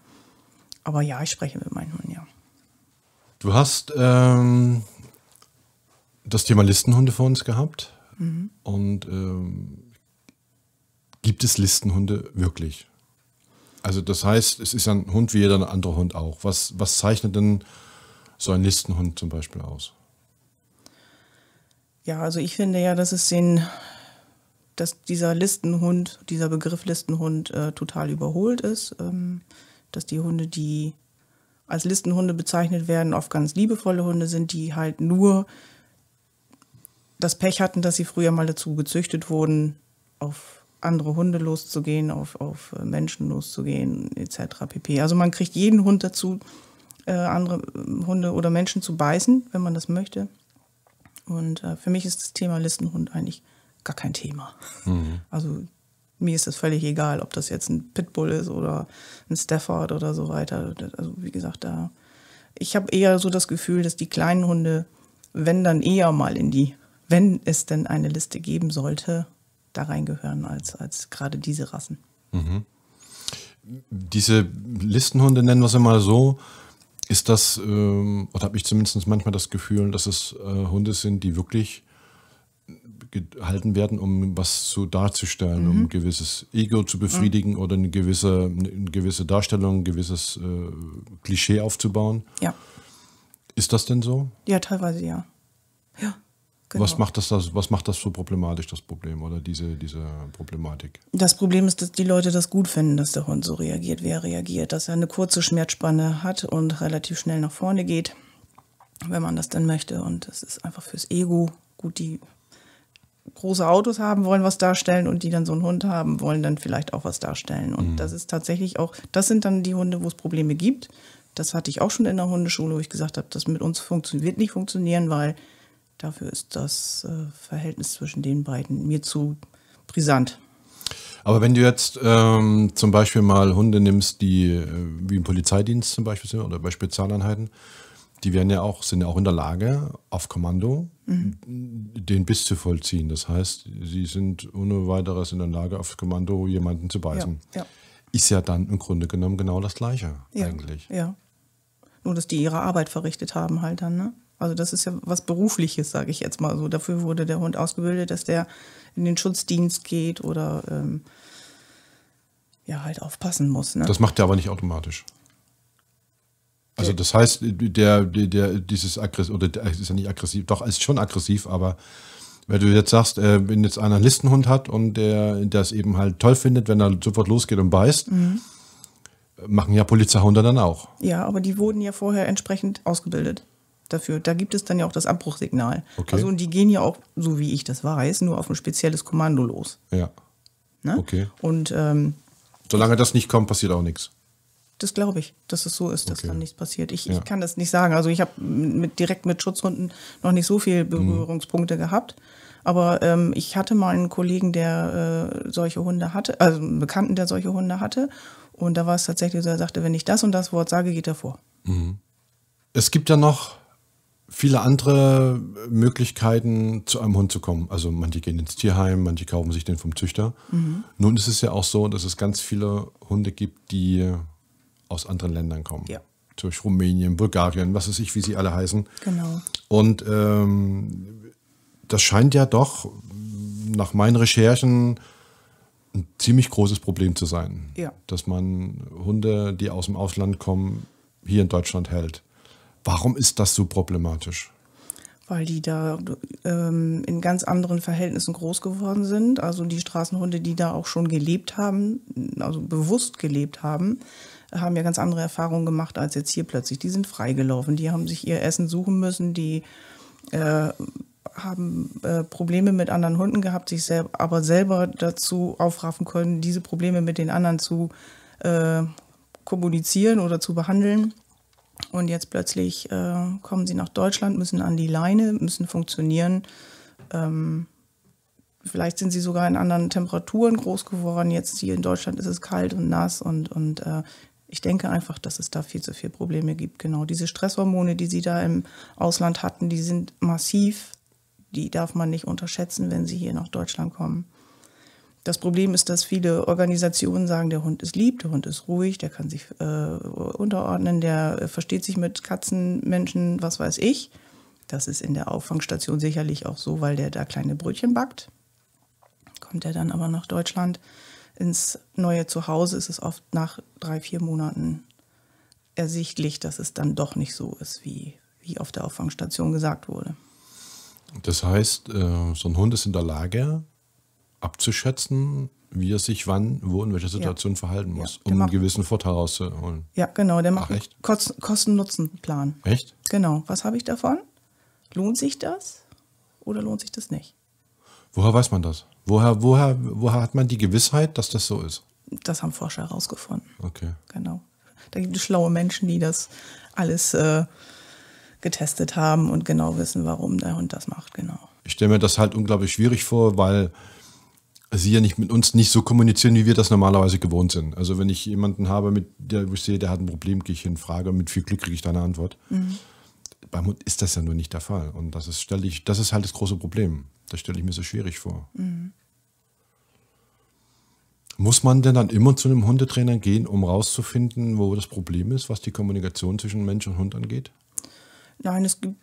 Aber ja, ich spreche mit meinen Hunden, ja. Du hast ähm, das Thema Listenhunde vor uns gehabt. Mhm. Und ähm, gibt es Listenhunde wirklich? Also das heißt, es ist ein Hund wie jeder andere Hund auch. Was, was zeichnet denn so ein Listenhund zum Beispiel aus? Ja, also ich finde ja, dass es den, dass dieser Listenhund, dieser Begriff Listenhund äh, total überholt ist. Ähm, dass die Hunde, die als Listenhunde bezeichnet werden, oft ganz liebevolle Hunde sind, die halt nur das Pech hatten, dass sie früher mal dazu gezüchtet wurden, auf andere Hunde loszugehen, auf, auf äh, Menschen loszugehen, etc. pp. Also man kriegt jeden Hund dazu, äh, andere äh, Hunde oder Menschen zu beißen, wenn man das möchte. Und äh, für mich ist das Thema Listenhund eigentlich gar kein Thema. Mhm. Also mir ist es völlig egal, ob das jetzt ein Pitbull ist oder ein Stafford oder so weiter. Also wie gesagt, da ich habe eher so das Gefühl, dass die kleinen Hunde, wenn dann eher mal in die, wenn es denn eine Liste geben sollte, da reingehören als, als gerade diese Rassen. Mhm. Diese Listenhunde nennen wir es immer so. Ist das, ähm, oder habe ich zumindest manchmal das Gefühl, dass es äh, Hunde sind, die wirklich gehalten werden, um was zu darzustellen, mhm. um ein gewisses Ego zu mhm. befriedigen mhm. oder eine gewisse, eine gewisse Darstellung, ein gewisses äh, Klischee aufzubauen. Ja. Ist das denn so? Ja, teilweise ja. Ja. Genau. Was, macht das, was macht das so problematisch, das Problem oder diese, diese Problematik? Das Problem ist, dass die Leute das gut finden, dass der Hund so reagiert, wie er reagiert, dass er eine kurze Schmerzspanne hat und relativ schnell nach vorne geht, wenn man das denn möchte. Und das ist einfach fürs Ego gut. Die große Autos haben, wollen was darstellen und die dann so einen Hund haben, wollen dann vielleicht auch was darstellen. Und mhm. das ist tatsächlich auch, das sind dann die Hunde, wo es Probleme gibt. Das hatte ich auch schon in der Hundeschule, wo ich gesagt habe, das mit uns wird nicht funktionieren, weil dafür ist das äh, Verhältnis zwischen den beiden mir zu brisant. Aber wenn du jetzt ähm, zum Beispiel mal Hunde nimmst, die äh, wie im Polizeidienst zum Beispiel sind oder bei Spezialeinheiten, die werden ja auch, sind ja auch in der Lage, auf Kommando mhm. den Biss zu vollziehen. Das heißt, sie sind ohne weiteres in der Lage, auf Kommando jemanden zu beißen. Ja, ja. Ist ja dann im Grunde genommen genau das Gleiche ja, eigentlich. Ja. Nur, dass die ihre Arbeit verrichtet haben halt dann, ne? Also das ist ja was Berufliches, sage ich jetzt mal so. Dafür wurde der Hund ausgebildet, dass der in den Schutzdienst geht oder ähm, ja halt aufpassen muss. Ne? Das macht er aber nicht automatisch. Also das heißt, der, der, der dieses aggressiv, oder der, ist ja nicht aggressiv, doch ist schon aggressiv, aber wenn du jetzt sagst, äh, wenn jetzt einer einen Listenhund hat und der das eben halt toll findet, wenn er sofort losgeht und beißt, mhm. machen ja Polizeihunde dann auch. Ja, aber die wurden ja vorher entsprechend ausgebildet dafür. Da gibt es dann ja auch das Abbruchsignal. Okay. Also und die gehen ja auch, so wie ich das weiß, nur auf ein spezielles Kommando los. Ja. Ne? Okay. Und ähm, solange das nicht kommt, passiert auch nichts. Das glaube ich, dass es so ist, dass okay. dann nichts passiert. Ich, ja. ich kann das nicht sagen. Also ich habe mit, direkt mit Schutzhunden noch nicht so viele mhm. Berührungspunkte mhm. gehabt. Aber ähm, ich hatte mal einen Kollegen, der äh, solche Hunde hatte, also einen Bekannten, der solche Hunde hatte. Und da war es tatsächlich so, er sagte, wenn ich das und das Wort sage, geht er vor. Mhm. Es gibt ja noch viele andere Möglichkeiten, zu einem Hund zu kommen. Also manche gehen ins Tierheim, manche kaufen sich den vom Züchter. Mhm. Nun ist es ja auch so, dass es ganz viele Hunde gibt, die aus anderen Ländern kommen. Ja. Durch Rumänien, Bulgarien, was weiß ich, wie sie alle heißen. Genau. Und ähm, das scheint ja doch nach meinen Recherchen ein ziemlich großes Problem zu sein. Ja. Dass man Hunde, die aus dem Ausland kommen, hier in Deutschland hält. Warum ist das so problematisch? weil die da ähm, in ganz anderen Verhältnissen groß geworden sind. Also die Straßenhunde, die da auch schon gelebt haben, also bewusst gelebt haben, haben ja ganz andere Erfahrungen gemacht als jetzt hier plötzlich. Die sind freigelaufen, die haben sich ihr Essen suchen müssen, die äh, haben äh, Probleme mit anderen Hunden gehabt, sich sel aber selber dazu aufraffen können, diese Probleme mit den anderen zu äh, kommunizieren oder zu behandeln. Und jetzt plötzlich äh, kommen sie nach Deutschland, müssen an die Leine, müssen funktionieren. Ähm, vielleicht sind sie sogar in anderen Temperaturen groß geworden. Jetzt hier in Deutschland ist es kalt und nass und, und äh, ich denke einfach, dass es da viel zu viele Probleme gibt. Genau diese Stresshormone, die sie da im Ausland hatten, die sind massiv. Die darf man nicht unterschätzen, wenn sie hier nach Deutschland kommen. Das Problem ist, dass viele Organisationen sagen, der Hund ist lieb, der Hund ist ruhig, der kann sich äh, unterordnen, der äh, versteht sich mit Katzen, Menschen, was weiß ich. Das ist in der Auffangstation sicherlich auch so, weil der da kleine Brötchen backt. Kommt er dann aber nach Deutschland ins neue Zuhause, ist es oft nach drei, vier Monaten ersichtlich, dass es dann doch nicht so ist, wie, wie auf der Auffangstation gesagt wurde. Das heißt, äh, so ein Hund ist in der Lage, abzuschätzen, wie er sich wann, wo, in welcher Situation ja. verhalten muss, ja, um einen gewissen Vorteil rauszuholen. Ja, genau. Der macht Ach, echt? einen Kosten-Nutzen-Plan. Echt? Genau. Was habe ich davon? Lohnt sich das oder lohnt sich das nicht? Woher weiß man das? Woher, woher, woher hat man die Gewissheit, dass das so ist? Das haben Forscher herausgefunden. Okay. Genau. Da gibt es schlaue Menschen, die das alles äh, getestet haben und genau wissen, warum der Hund das macht. Genau. Ich stelle mir das halt unglaublich schwierig vor, weil sie ja nicht mit uns nicht so kommunizieren, wie wir das normalerweise gewohnt sind. Also wenn ich jemanden habe, mit der ich sehe, der hat ein Problem, gehe ich hin, frage und mit viel Glück kriege ich da eine Antwort. Mhm. Beim Hund ist das ja nur nicht der Fall. Und das ist, ich, das ist halt das große Problem. Das stelle ich mir so schwierig vor. Mhm. Muss man denn dann immer zu einem Hundetrainer gehen, um rauszufinden, wo das Problem ist, was die Kommunikation zwischen Mensch und Hund angeht? Nein, es gibt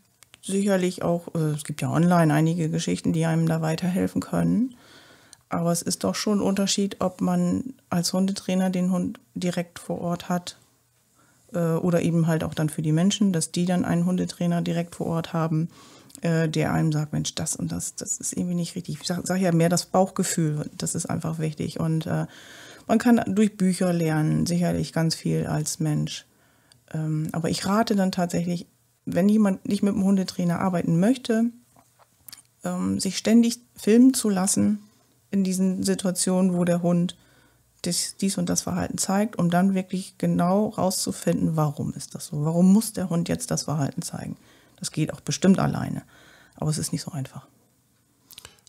sicherlich auch, äh, es gibt ja online einige Geschichten, die einem da weiterhelfen können. Aber es ist doch schon ein Unterschied, ob man als Hundetrainer den Hund direkt vor Ort hat äh, oder eben halt auch dann für die Menschen, dass die dann einen Hundetrainer direkt vor Ort haben, äh, der einem sagt, Mensch, das und das, das ist irgendwie nicht richtig. Ich sage sag ja mehr das Bauchgefühl, das ist einfach wichtig. Und äh, man kann durch Bücher lernen, sicherlich ganz viel als Mensch. Ähm, aber ich rate dann tatsächlich, wenn jemand nicht mit einem Hundetrainer arbeiten möchte, ähm, sich ständig filmen zu lassen in diesen Situationen, wo der Hund dies, dies und das Verhalten zeigt, um dann wirklich genau rauszufinden, warum ist das so? Warum muss der Hund jetzt das Verhalten zeigen? Das geht auch bestimmt alleine, aber es ist nicht so einfach.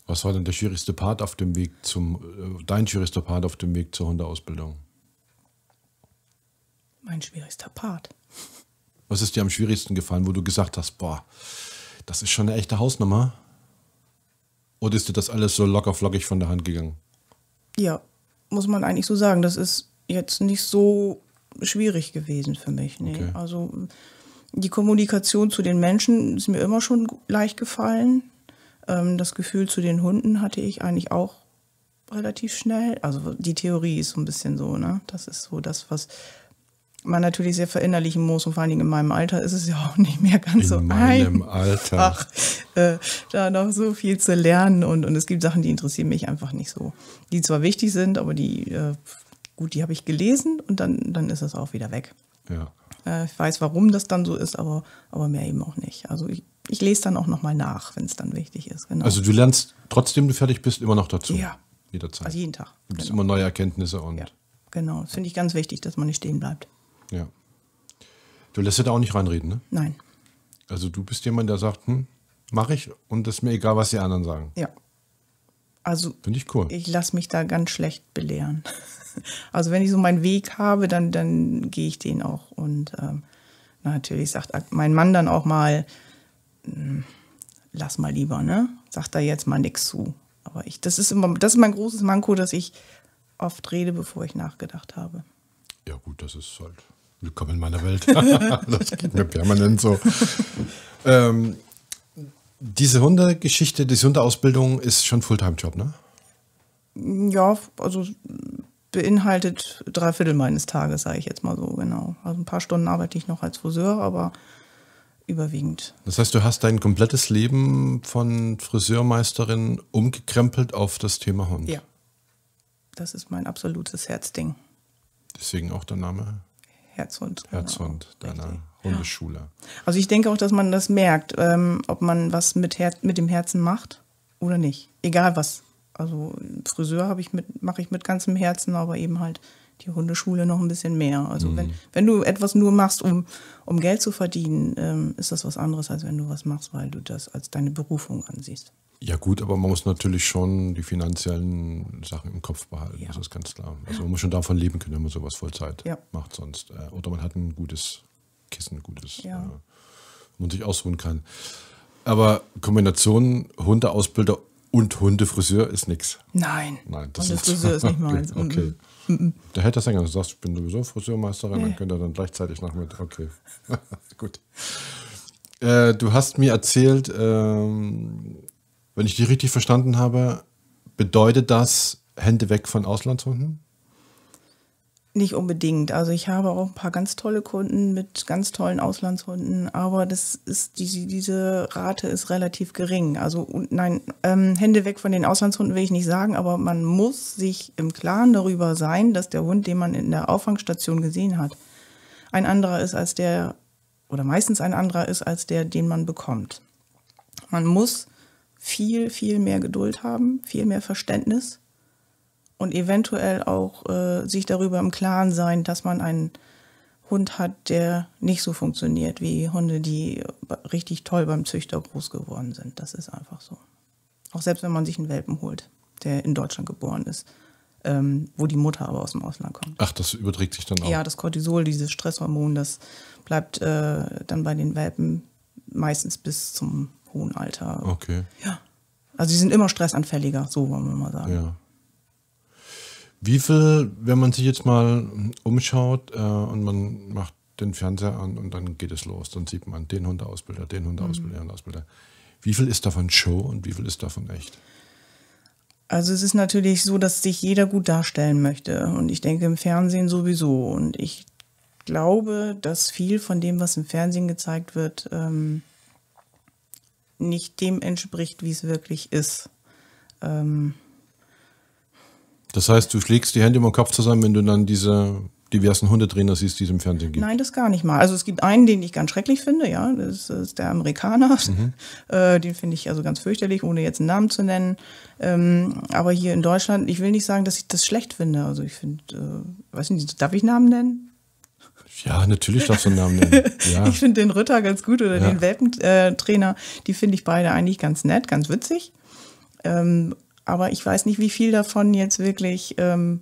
Was war denn der schwierigste Part auf dem Weg zum, äh, dein schwierigster Part auf dem Weg zur Hundeausbildung? Mein schwierigster Part. Was ist dir am schwierigsten gefallen, wo du gesagt hast, boah, das ist schon eine echte Hausnummer? Oder ist dir das alles so locker flockig von der Hand gegangen? Ja, muss man eigentlich so sagen. Das ist jetzt nicht so schwierig gewesen für mich. Nee. Okay. Also die Kommunikation zu den Menschen ist mir immer schon leicht gefallen. Ähm, das Gefühl zu den Hunden hatte ich eigentlich auch relativ schnell. Also die Theorie ist so ein bisschen so, ne? Das ist so das, was man natürlich sehr verinnerlichen muss und vor allen Dingen in meinem Alter ist es ja auch nicht mehr ganz in so meinem einfach, Alter. Äh, da noch so viel zu lernen und, und es gibt Sachen, die interessieren mich einfach nicht so. Die zwar wichtig sind, aber die, äh, gut, die habe ich gelesen und dann, dann ist das auch wieder weg. Ja. Äh, ich weiß, warum das dann so ist, aber, aber mehr eben auch nicht. Also ich, ich lese dann auch nochmal nach, wenn es dann wichtig ist. Genau. Also du lernst, trotzdem du fertig bist, immer noch dazu. Ja. Jederzeit. Also jeden Tag. Gibt es genau. immer neue Erkenntnisse und. Ja. Genau, das finde ich ganz wichtig, dass man nicht stehen bleibt. Ja. Du lässt ja da auch nicht reinreden, ne? Nein. Also du bist jemand, der sagt, hm, mache ich und es ist mir egal, was die anderen sagen. Ja. Also finde ich cool. Ich lasse mich da ganz schlecht belehren. also wenn ich so meinen Weg habe, dann, dann gehe ich den auch. Und ähm, natürlich sagt mein Mann dann auch mal, hm, lass mal lieber, ne? Sagt da jetzt mal nichts zu. Aber ich, das ist immer, das ist mein großes Manko, dass ich oft rede, bevor ich nachgedacht habe. Ja, gut, das ist halt Willkommen in meiner Welt. das geht mir permanent so. Ähm, diese Hundegeschichte, diese Hundeausbildung ist schon Fulltime-Job, ne? Ja, also beinhaltet drei Viertel meines Tages, sage ich jetzt mal so, genau. Also ein paar Stunden arbeite ich noch als Friseur, aber überwiegend. Das heißt, du hast dein komplettes Leben von Friseurmeisterin umgekrempelt auf das Thema Hund. Ja. Das ist mein absolutes Herzding. Deswegen auch der Name Herzhund. Herzhund genau. deiner Richtig. Hundeschule. Also ich denke auch, dass man das merkt, ähm, ob man was mit, Her mit dem Herzen macht oder nicht. Egal was. Also Friseur mache ich mit ganzem Herzen, aber eben halt die Hundeschule noch ein bisschen mehr. Also mhm. wenn, wenn du etwas nur machst, um, um Geld zu verdienen, ähm, ist das was anderes, als wenn du was machst, weil du das als deine Berufung ansiehst. Ja gut, aber man muss natürlich schon die finanziellen Sachen im Kopf behalten, ja. das ist ganz klar. Also man muss schon davon leben können, wenn man sowas Vollzeit ja. macht sonst. Äh, oder man hat ein gutes Kissen, gutes, ja. Äh, wo man sich ausruhen kann. Aber Kombination Hundeausbilder und Hundefriseur ist nichts. Nein. Nein, das Hundefriseur ist, ist nicht meins. okay. okay. Mhm. Der hätte das sein können. Du sagst, ich bin sowieso Friseurmeisterin, nee. dann könnte er dann gleichzeitig noch mit. Okay, gut. Äh, du hast mir erzählt, ähm, wenn ich dich richtig verstanden habe, bedeutet das Hände weg von Auslandshunden? Nicht unbedingt. Also ich habe auch ein paar ganz tolle Kunden mit ganz tollen Auslandshunden, aber das ist diese, diese Rate ist relativ gering. Also nein, ähm, Hände weg von den Auslandshunden will ich nicht sagen, aber man muss sich im Klaren darüber sein, dass der Hund, den man in der Auffangstation gesehen hat, ein anderer ist als der oder meistens ein anderer ist als der, den man bekommt. Man muss viel, viel mehr Geduld haben, viel mehr Verständnis und eventuell auch äh, sich darüber im Klaren sein, dass man einen Hund hat, der nicht so funktioniert wie Hunde, die richtig toll beim Züchter groß geworden sind. Das ist einfach so. Auch selbst wenn man sich einen Welpen holt, der in Deutschland geboren ist, ähm, wo die Mutter aber aus dem Ausland kommt. Ach, das überträgt sich dann auch. Ja, das Cortisol, dieses Stresshormon, das bleibt äh, dann bei den Welpen meistens bis zum hohen Alter. Okay. Ja. Also sie sind immer stressanfälliger, so wollen wir mal sagen. Ja. Wie viel, wenn man sich jetzt mal umschaut äh, und man macht den Fernseher an und dann geht es los, dann sieht man den Hundeausbilder, den Hundeausbilder, mhm. den Hundeausbilder. Wie viel ist davon Show und wie viel ist davon echt? Also es ist natürlich so, dass sich jeder gut darstellen möchte und ich denke im Fernsehen sowieso und ich glaube, dass viel von dem, was im Fernsehen gezeigt wird, ähm, nicht dem entspricht, wie es wirklich ist. Ähm, das heißt, du schlägst die Hände über den Kopf zusammen, wenn du dann diese diversen Hundetrainer siehst, die es im Fernsehen gibt? Nein, das gar nicht mal. Also es gibt einen, den ich ganz schrecklich finde, ja, das ist der Amerikaner. Mhm. Äh, den finde ich also ganz fürchterlich, ohne jetzt einen Namen zu nennen. Ähm, aber hier in Deutschland, ich will nicht sagen, dass ich das schlecht finde. Also ich finde, äh, weiß nicht, darf ich Namen nennen? Ja, natürlich darfst du einen Namen nennen. Ja. ich finde den Ritter ganz gut oder ja. den Welpentrainer, die finde ich beide eigentlich ganz nett, ganz witzig. Ähm, aber ich weiß nicht, wie viel davon jetzt wirklich ähm,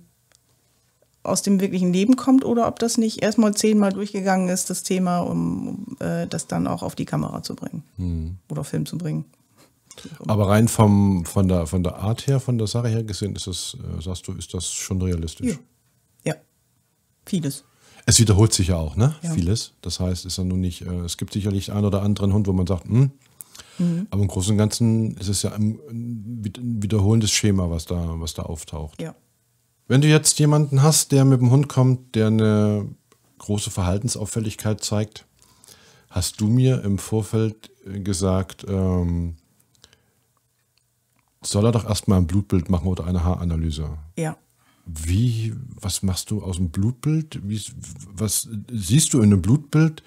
aus dem wirklichen Leben kommt oder ob das nicht erstmal zehnmal durchgegangen ist, das Thema, um äh, das dann auch auf die Kamera zu bringen hm. oder Film zu bringen. Aber rein vom, von, der, von der Art her, von der Sache her gesehen, ist das, äh, sagst du, ist das schon realistisch? Ja. ja. Vieles. Es wiederholt sich ja auch, ne? Ja. Vieles. Das heißt, ist ja nun nicht, äh, es gibt sicherlich einen oder anderen Hund, wo man sagt, hm, Mhm. Aber im Großen und Ganzen ist es ja ein wiederholendes Schema, was da, was da auftaucht. Ja. Wenn du jetzt jemanden hast, der mit dem Hund kommt, der eine große Verhaltensauffälligkeit zeigt, hast du mir im Vorfeld äh, gesagt, ähm, soll er doch erstmal ein Blutbild machen oder eine Haaranalyse. Ja. Wie, was machst du aus dem Blutbild? Wie, was siehst du in einem Blutbild?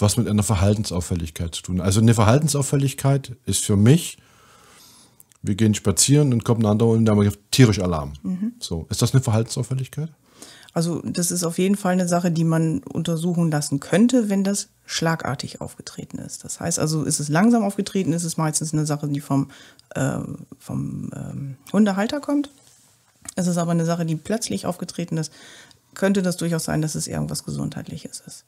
was mit einer Verhaltensauffälligkeit zu tun. Also eine Verhaltensauffälligkeit ist für mich, wir gehen spazieren und kommt ein anderer und dann tierisch Alarm. Mhm. So, ist das eine Verhaltensauffälligkeit? Also das ist auf jeden Fall eine Sache, die man untersuchen lassen könnte, wenn das schlagartig aufgetreten ist. Das heißt also, ist es langsam aufgetreten, ist es meistens eine Sache, die vom, äh, vom äh, Hundehalter kommt. Es ist aber eine Sache, die plötzlich aufgetreten ist. Könnte das durchaus sein, dass es irgendwas Gesundheitliches ist.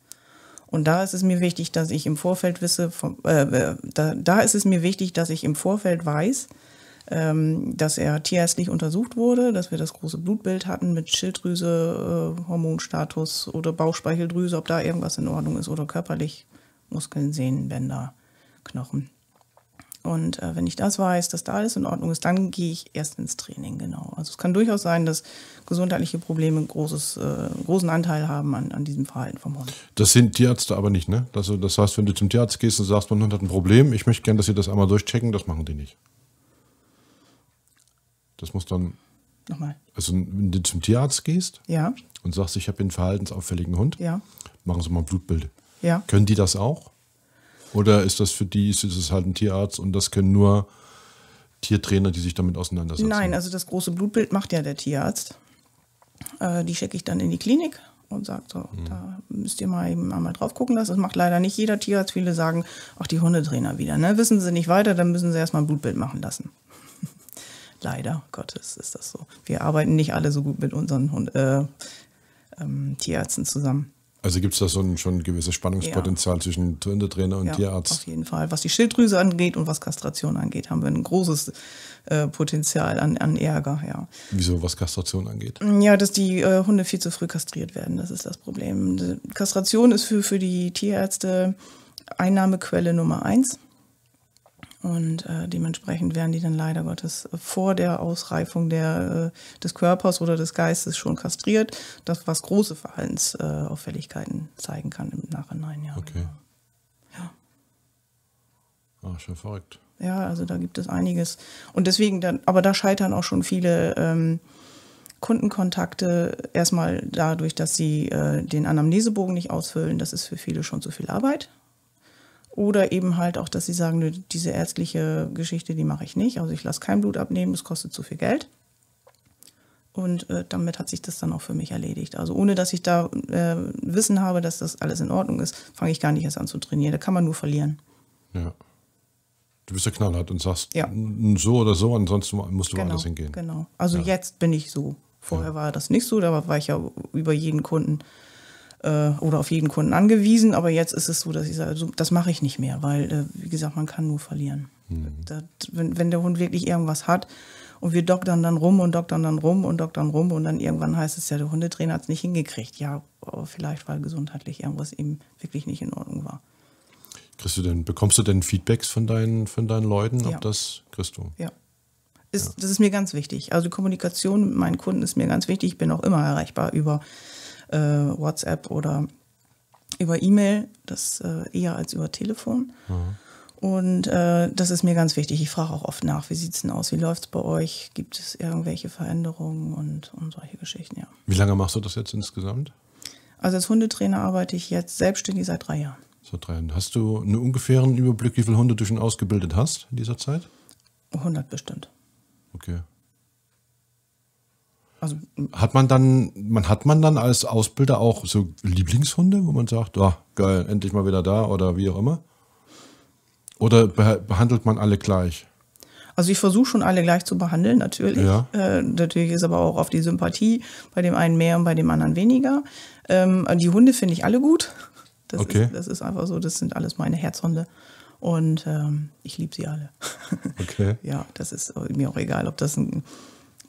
Und da ist es mir wichtig, dass ich im Vorfeld wisse, vom, äh, da, da, ist es mir wichtig, dass ich im Vorfeld weiß, ähm, dass er tierärztlich untersucht wurde, dass wir das große Blutbild hatten mit Schilddrüse, äh, Hormonstatus oder Bauchspeicheldrüse, ob da irgendwas in Ordnung ist oder körperlich Muskeln, Sehnen, Bänder, Knochen. Und äh, wenn ich das weiß, dass da alles in Ordnung ist, dann gehe ich erst ins Training, genau. Also es kann durchaus sein, dass gesundheitliche Probleme großes, äh, großen Anteil haben an, an diesem Verhalten vom Hund. Das sind Tierärzte aber nicht, ne? Das, das heißt, wenn du zum Tierarzt gehst und sagst, mein Hund hat ein Problem, ich möchte gerne, dass sie das einmal durchchecken, das machen die nicht. Das muss dann. Nochmal. Also, wenn du zum Tierarzt gehst ja. und sagst, ich habe einen verhaltensauffälligen Hund, ja. machen sie mal ein Blutbild. Ja. Können die das auch? Oder ist das für die, ist es halt ein Tierarzt und das können nur Tiertrainer, die sich damit auseinandersetzen? Nein, also das große Blutbild macht ja der Tierarzt. Äh, die schicke ich dann in die Klinik und sage so, mhm. da müsst ihr mal eben einmal drauf gucken lassen. Das macht leider nicht jeder Tierarzt. Viele sagen, ach, die Hundetrainer wieder. Ne? Wissen sie nicht weiter, dann müssen sie erstmal ein Blutbild machen lassen. leider Gottes ist das so. Wir arbeiten nicht alle so gut mit unseren Hund, äh, ähm, Tierärzten zusammen. Also gibt es da so ein, schon ein gewisses Spannungspotenzial ja. zwischen Hundetrainer und ja, Tierarzt? Auf jeden Fall. Was die Schilddrüse angeht und was Kastration angeht, haben wir ein großes äh, Potenzial an, an, Ärger. Ja. Wieso, was Kastration angeht? Ja, dass die äh, Hunde viel zu früh kastriert werden. Das ist das Problem. Kastration ist für, für die Tierärzte Einnahmequelle Nummer eins. Und äh, dementsprechend werden die dann leider Gottes äh, vor der Ausreifung der, äh, des Körpers oder des Geistes schon kastriert, das was große Verhaltensauffälligkeiten äh, zeigen kann im Nachhinein, ja. Okay. Ja. Ach, schon verrückt. Ja, also da gibt es einiges. Und deswegen dann, aber da scheitern auch schon viele ähm, Kundenkontakte erstmal dadurch, dass sie äh, den Anamnesebogen nicht ausfüllen. Das ist für viele schon zu viel Arbeit oder eben halt auch, dass sie sagen, diese ärztliche Geschichte, die mache ich nicht. Also ich lasse kein Blut abnehmen, das kostet zu viel Geld. Und äh, damit hat sich das dann auch für mich erledigt. Also ohne dass ich da äh, Wissen habe, dass das alles in Ordnung ist, fange ich gar nicht erst an zu trainieren. Da kann man nur verlieren. Ja. Du bist ja knallhart und sagst ja. so oder so, ansonsten musst du genau, woanders hingehen. Genau. Also ja. jetzt bin ich so. Vorher ja. war das nicht so, da war ich ja über jeden Kunden äh, oder auf jeden Kunden angewiesen. Aber jetzt ist es so, dass ich sage, also, das mache ich nicht mehr, weil, äh, wie gesagt, man kann nur verlieren. Mhm. Das, wenn, wenn der Hund wirklich irgendwas hat, und wir doktern dann rum und doktern dann rum und doktern rum und dann irgendwann heißt es ja, der Hundetrainer hat es nicht hingekriegt. Ja, vielleicht weil gesundheitlich irgendwas eben wirklich nicht in Ordnung war. Kriegst du denn, bekommst du denn Feedbacks von deinen, von deinen Leuten? Ja. das kriegst du? Ja. Ist, ja. Das ist mir ganz wichtig. Also die Kommunikation mit meinen Kunden ist mir ganz wichtig. Ich bin auch immer erreichbar über äh, WhatsApp oder über E-Mail, das äh, eher als über Telefon. Mhm. Und äh, das ist mir ganz wichtig. Ich frage auch oft nach, wie sieht es denn aus, wie läuft es bei euch, gibt es irgendwelche Veränderungen und, und solche Geschichten, ja. Wie lange machst du das jetzt insgesamt? Also als Hundetrainer arbeite ich jetzt selbstständig seit drei Jahren. Seit drei Jahren. Hast du einen ungefähren Überblick, wie viele Hunde du schon ausgebildet hast in dieser Zeit? 100 bestimmt. Okay. Also, hat man dann, man hat man dann als Ausbilder auch so Lieblingshunde, wo man sagt, oh, geil, endlich mal wieder da oder wie auch immer? Oder behandelt man alle gleich? Also ich versuche schon alle gleich zu behandeln, natürlich. Ja. Äh, natürlich ist aber auch auf die Sympathie bei dem einen mehr und bei dem anderen weniger. Ähm, äh, die Hunde finde ich alle gut. Das, okay. ist, das ist einfach so, das sind alles meine Herzhunde. Und ähm, ich liebe sie alle. Okay. ja, das ist mir auch egal, ob das ein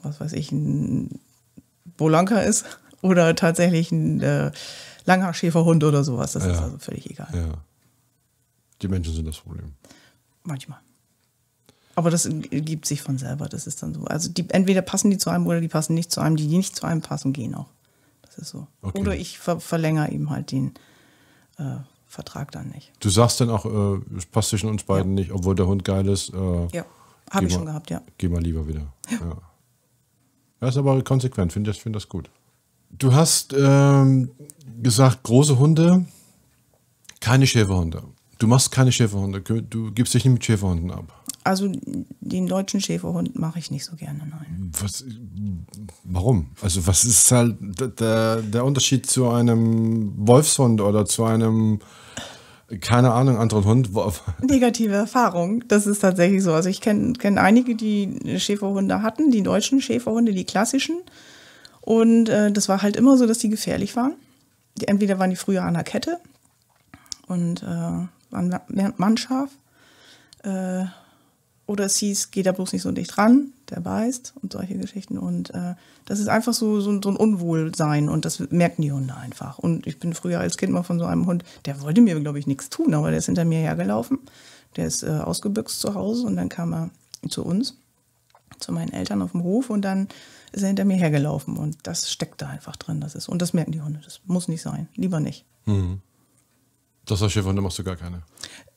was weiß ich, ein Bolanka ist oder tatsächlich ein äh, Langhaarschäferhund oder sowas. Das ja. ist also völlig egal. Ja. Die Menschen sind das Problem. Manchmal. Aber das ergibt sich von selber, das ist dann so. Also die, entweder passen die zu einem oder die passen nicht zu einem. Die, die nicht zu einem passen, gehen auch. Das ist so. Okay. Oder ich ver verlängere eben halt den äh, Vertrag dann nicht. Du sagst dann auch, äh, es passt zwischen uns beiden ja. nicht, obwohl der Hund geil ist. Äh, ja, habe ich mal, schon gehabt, ja. Geh mal lieber wieder. ja. ja. Das ist aber konsequent, finde ich find das gut. Du hast ähm, gesagt, große Hunde, keine Schäferhunde. Du machst keine Schäferhunde, du gibst dich nicht mit Schäferhunden ab. Also den deutschen Schäferhund mache ich nicht so gerne, nein. Was, warum? Also was ist halt der, der Unterschied zu einem Wolfshund oder zu einem keine Ahnung, Anton Hund. Negative Erfahrung. Das ist tatsächlich so. Also ich kenne kenn einige, die Schäferhunde hatten, die deutschen Schäferhunde, die klassischen. Und äh, das war halt immer so, dass die gefährlich waren. Die, entweder waren die früher an der Kette und äh, waren mannscharf. Äh, oder es hieß, geh da bloß nicht so dicht ran, der beißt und solche Geschichten. Und äh, das ist einfach so, so, so, ein Unwohlsein und das merken die Hunde einfach. Und ich bin früher als Kind mal von so einem Hund, der wollte mir, glaube ich, nichts tun, aber der ist hinter mir hergelaufen. Der ist äh, ausgebüxt zu Hause und dann kam er zu uns, zu meinen Eltern auf dem Hof und dann ist er hinter mir hergelaufen. Und das steckt da einfach drin. Das ist, und das merken die Hunde. Das muss nicht sein. Lieber nicht. Mhm. Das heißt, Schäferhunde machst du gar keine?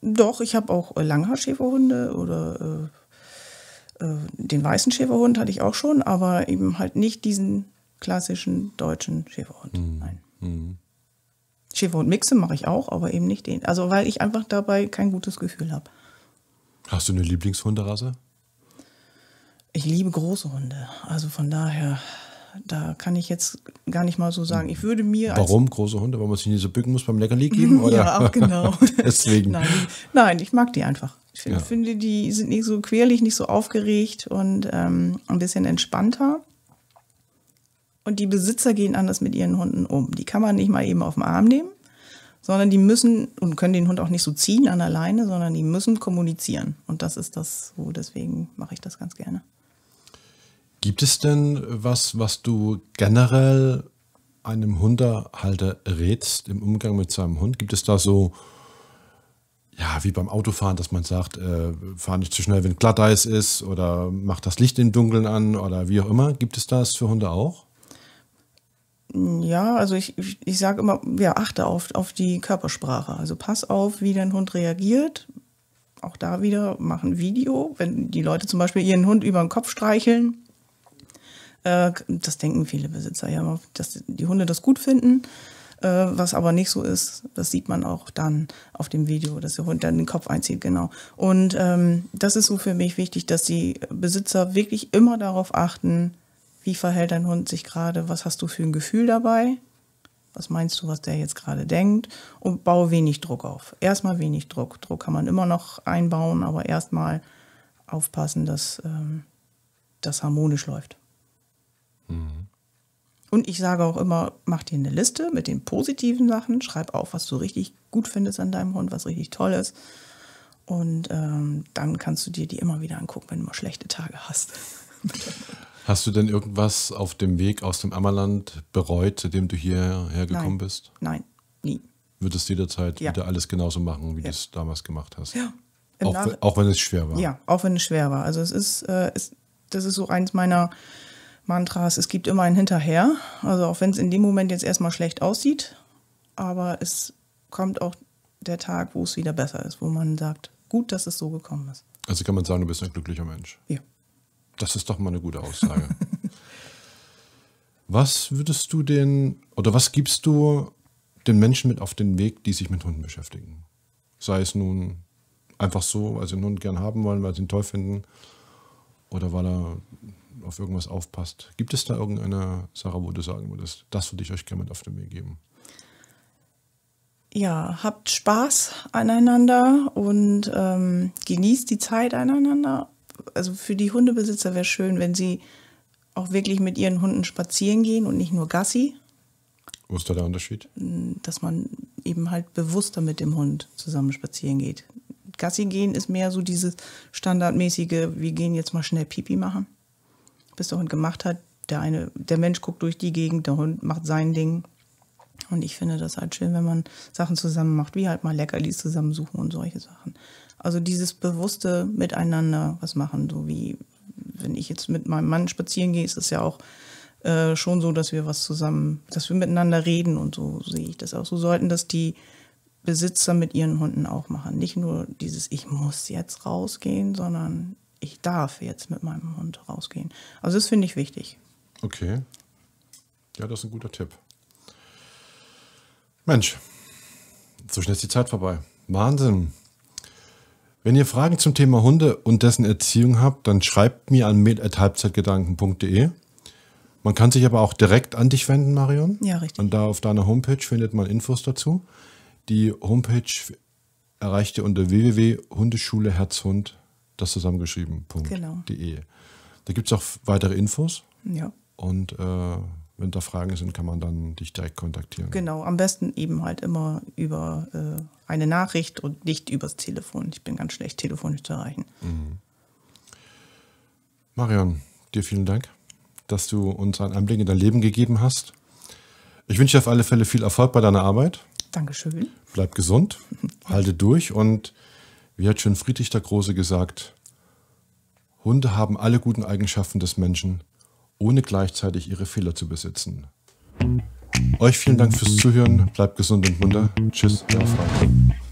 Doch, ich habe auch äh, Langhaar-Schäferhunde oder äh, äh, den weißen Schäferhund hatte ich auch schon, aber eben halt nicht diesen klassischen deutschen Schäferhund. Mhm. Nein. Mhm. Schäferhund-Mixe mache ich auch, aber eben nicht den. Also, weil ich einfach dabei kein gutes Gefühl habe. Hast du eine Lieblingshunderasse? Ich liebe große Hunde. Also von daher da kann ich jetzt gar nicht mal so sagen. Ich würde mir. Warum große Hunde? Weil man sich nicht so bücken muss beim Leckerli geben? Oder? ja, auch genau. Deswegen. Nein, nein, ich mag die einfach. Ich find, ja. finde, die sind nicht so querlich, nicht so aufgeregt und ähm, ein bisschen entspannter. Und die Besitzer gehen anders mit ihren Hunden um. Die kann man nicht mal eben auf den Arm nehmen, sondern die müssen und können den Hund auch nicht so ziehen an alleine, sondern die müssen kommunizieren. Und das ist das so, deswegen mache ich das ganz gerne. Gibt es denn was, was du generell einem Hunderhalter rätst im Umgang mit seinem Hund? Gibt es da so, ja, wie beim Autofahren, dass man sagt, äh, fahr nicht zu schnell, wenn Glatteis ist oder mach das Licht im Dunkeln an oder wie auch immer? Gibt es das für Hunde auch? Ja, also ich, ich, ich sage immer, ja, achte auf, auf die Körpersprache. Also pass auf, wie dein Hund reagiert. Auch da wieder, mach ein Video. Wenn die Leute zum Beispiel ihren Hund über den Kopf streicheln, äh, das denken viele Besitzer ja, dass die Hunde das gut finden. Äh, was aber nicht so ist, das sieht man auch dann auf dem Video, dass der Hund dann den Kopf einzieht, genau. Und ähm, das ist so für mich wichtig, dass die Besitzer wirklich immer darauf achten, wie verhält dein Hund sich gerade, was hast du für ein Gefühl dabei, was meinst du, was der jetzt gerade denkt und baue wenig Druck auf. Erstmal wenig Druck. Druck kann man immer noch einbauen, aber erstmal aufpassen, dass ähm, das harmonisch läuft. Mhm. Und ich sage auch immer, mach dir eine Liste mit den positiven Sachen, schreib auf, was du richtig gut findest an deinem Hund, was richtig toll ist. Und ähm, dann kannst du dir die immer wieder angucken, wenn du mal schlechte Tage hast. hast du denn irgendwas auf dem Weg aus dem Ammerland bereut, zu dem du hierher gekommen Nein. bist? Nein, nie. Würdest du jederzeit ja. wieder alles genauso machen, wie ja. du es damals gemacht hast? Ja. Auch, auch, wenn es schwer war. Ja, auch wenn es schwer war. Also es ist, äh, es, das ist so eins meiner Mantras, es gibt immer ein Hinterher. Also auch wenn es in dem Moment jetzt erstmal schlecht aussieht, aber es kommt auch der Tag, wo es wieder besser ist, wo man sagt, gut, dass es so gekommen ist. Also kann man sagen, du bist ein glücklicher Mensch. Ja. Das ist doch mal eine gute Aussage. was würdest du den oder was gibst du den Menschen mit auf den Weg, die sich mit Hunden beschäftigen? Sei es nun einfach so, weil sie einen Hund gern haben wollen, weil sie ihn toll finden oder weil er auf irgendwas aufpasst. Gibt es da irgendeine Sache, wo du sagen würdest, das würde ich euch gerne mit auf den Weg geben? Ja, habt Spaß aneinander und ähm, genießt die Zeit aneinander. Also für die Hundebesitzer wäre schön, wenn sie auch wirklich mit ihren Hunden spazieren gehen und nicht nur Gassi. Wo ist da der Unterschied? Hm, dass man eben halt bewusster mit dem Hund zusammen spazieren geht. Gassi gehen ist mehr so dieses standardmäßige, wir gehen jetzt mal schnell Pipi machen bis der Hund gemacht hat. Der eine, der Mensch guckt durch die Gegend, der Hund macht sein Ding. Und ich finde das halt schön, wenn man Sachen zusammen macht, wie halt mal Leckerlis zusammensuchen und solche Sachen. Also dieses bewusste Miteinander was machen, so wie wenn ich jetzt mit meinem Mann spazieren gehe, ist es ja auch äh, schon so, dass wir was zusammen, dass wir miteinander reden und so sehe ich das auch. So sollten das die Besitzer mit ihren Hunden auch machen. Nicht nur dieses, ich muss jetzt rausgehen, sondern ich darf jetzt mit meinem Hund rausgehen. Also das finde ich wichtig. Okay. Ja, das ist ein guter Tipp. Mensch, so schnell ist die Zeit vorbei. Wahnsinn. Wenn ihr Fragen zum Thema Hunde und dessen Erziehung habt, dann schreibt mir an mail.halbzeitgedanken.de. Man kann sich aber auch direkt an dich wenden, Marion. Ja, richtig. Und da auf deiner Homepage findet man Infos dazu. Die Homepage erreicht ihr unter www.hundeschuleherzhund.de das zusammengeschrieben.de. Genau. Da gibt es auch weitere Infos. Ja. Und äh, wenn da Fragen sind, kann man dann dich direkt kontaktieren. Genau, am besten eben halt immer über äh, eine Nachricht und nicht übers Telefon. Ich bin ganz schlecht, telefonisch zu erreichen. Mhm. Marion, dir vielen Dank, dass du uns einen Einblick in dein Leben gegeben hast. Ich wünsche dir auf alle Fälle viel Erfolg bei deiner Arbeit. Dankeschön. Bleib gesund, halte durch und wie hat schon Friedrich der Große gesagt, Hunde haben alle guten Eigenschaften des Menschen, ohne gleichzeitig ihre Fehler zu besitzen. Euch vielen Dank fürs Zuhören, bleibt gesund und munter. Tschüss, euer Frank.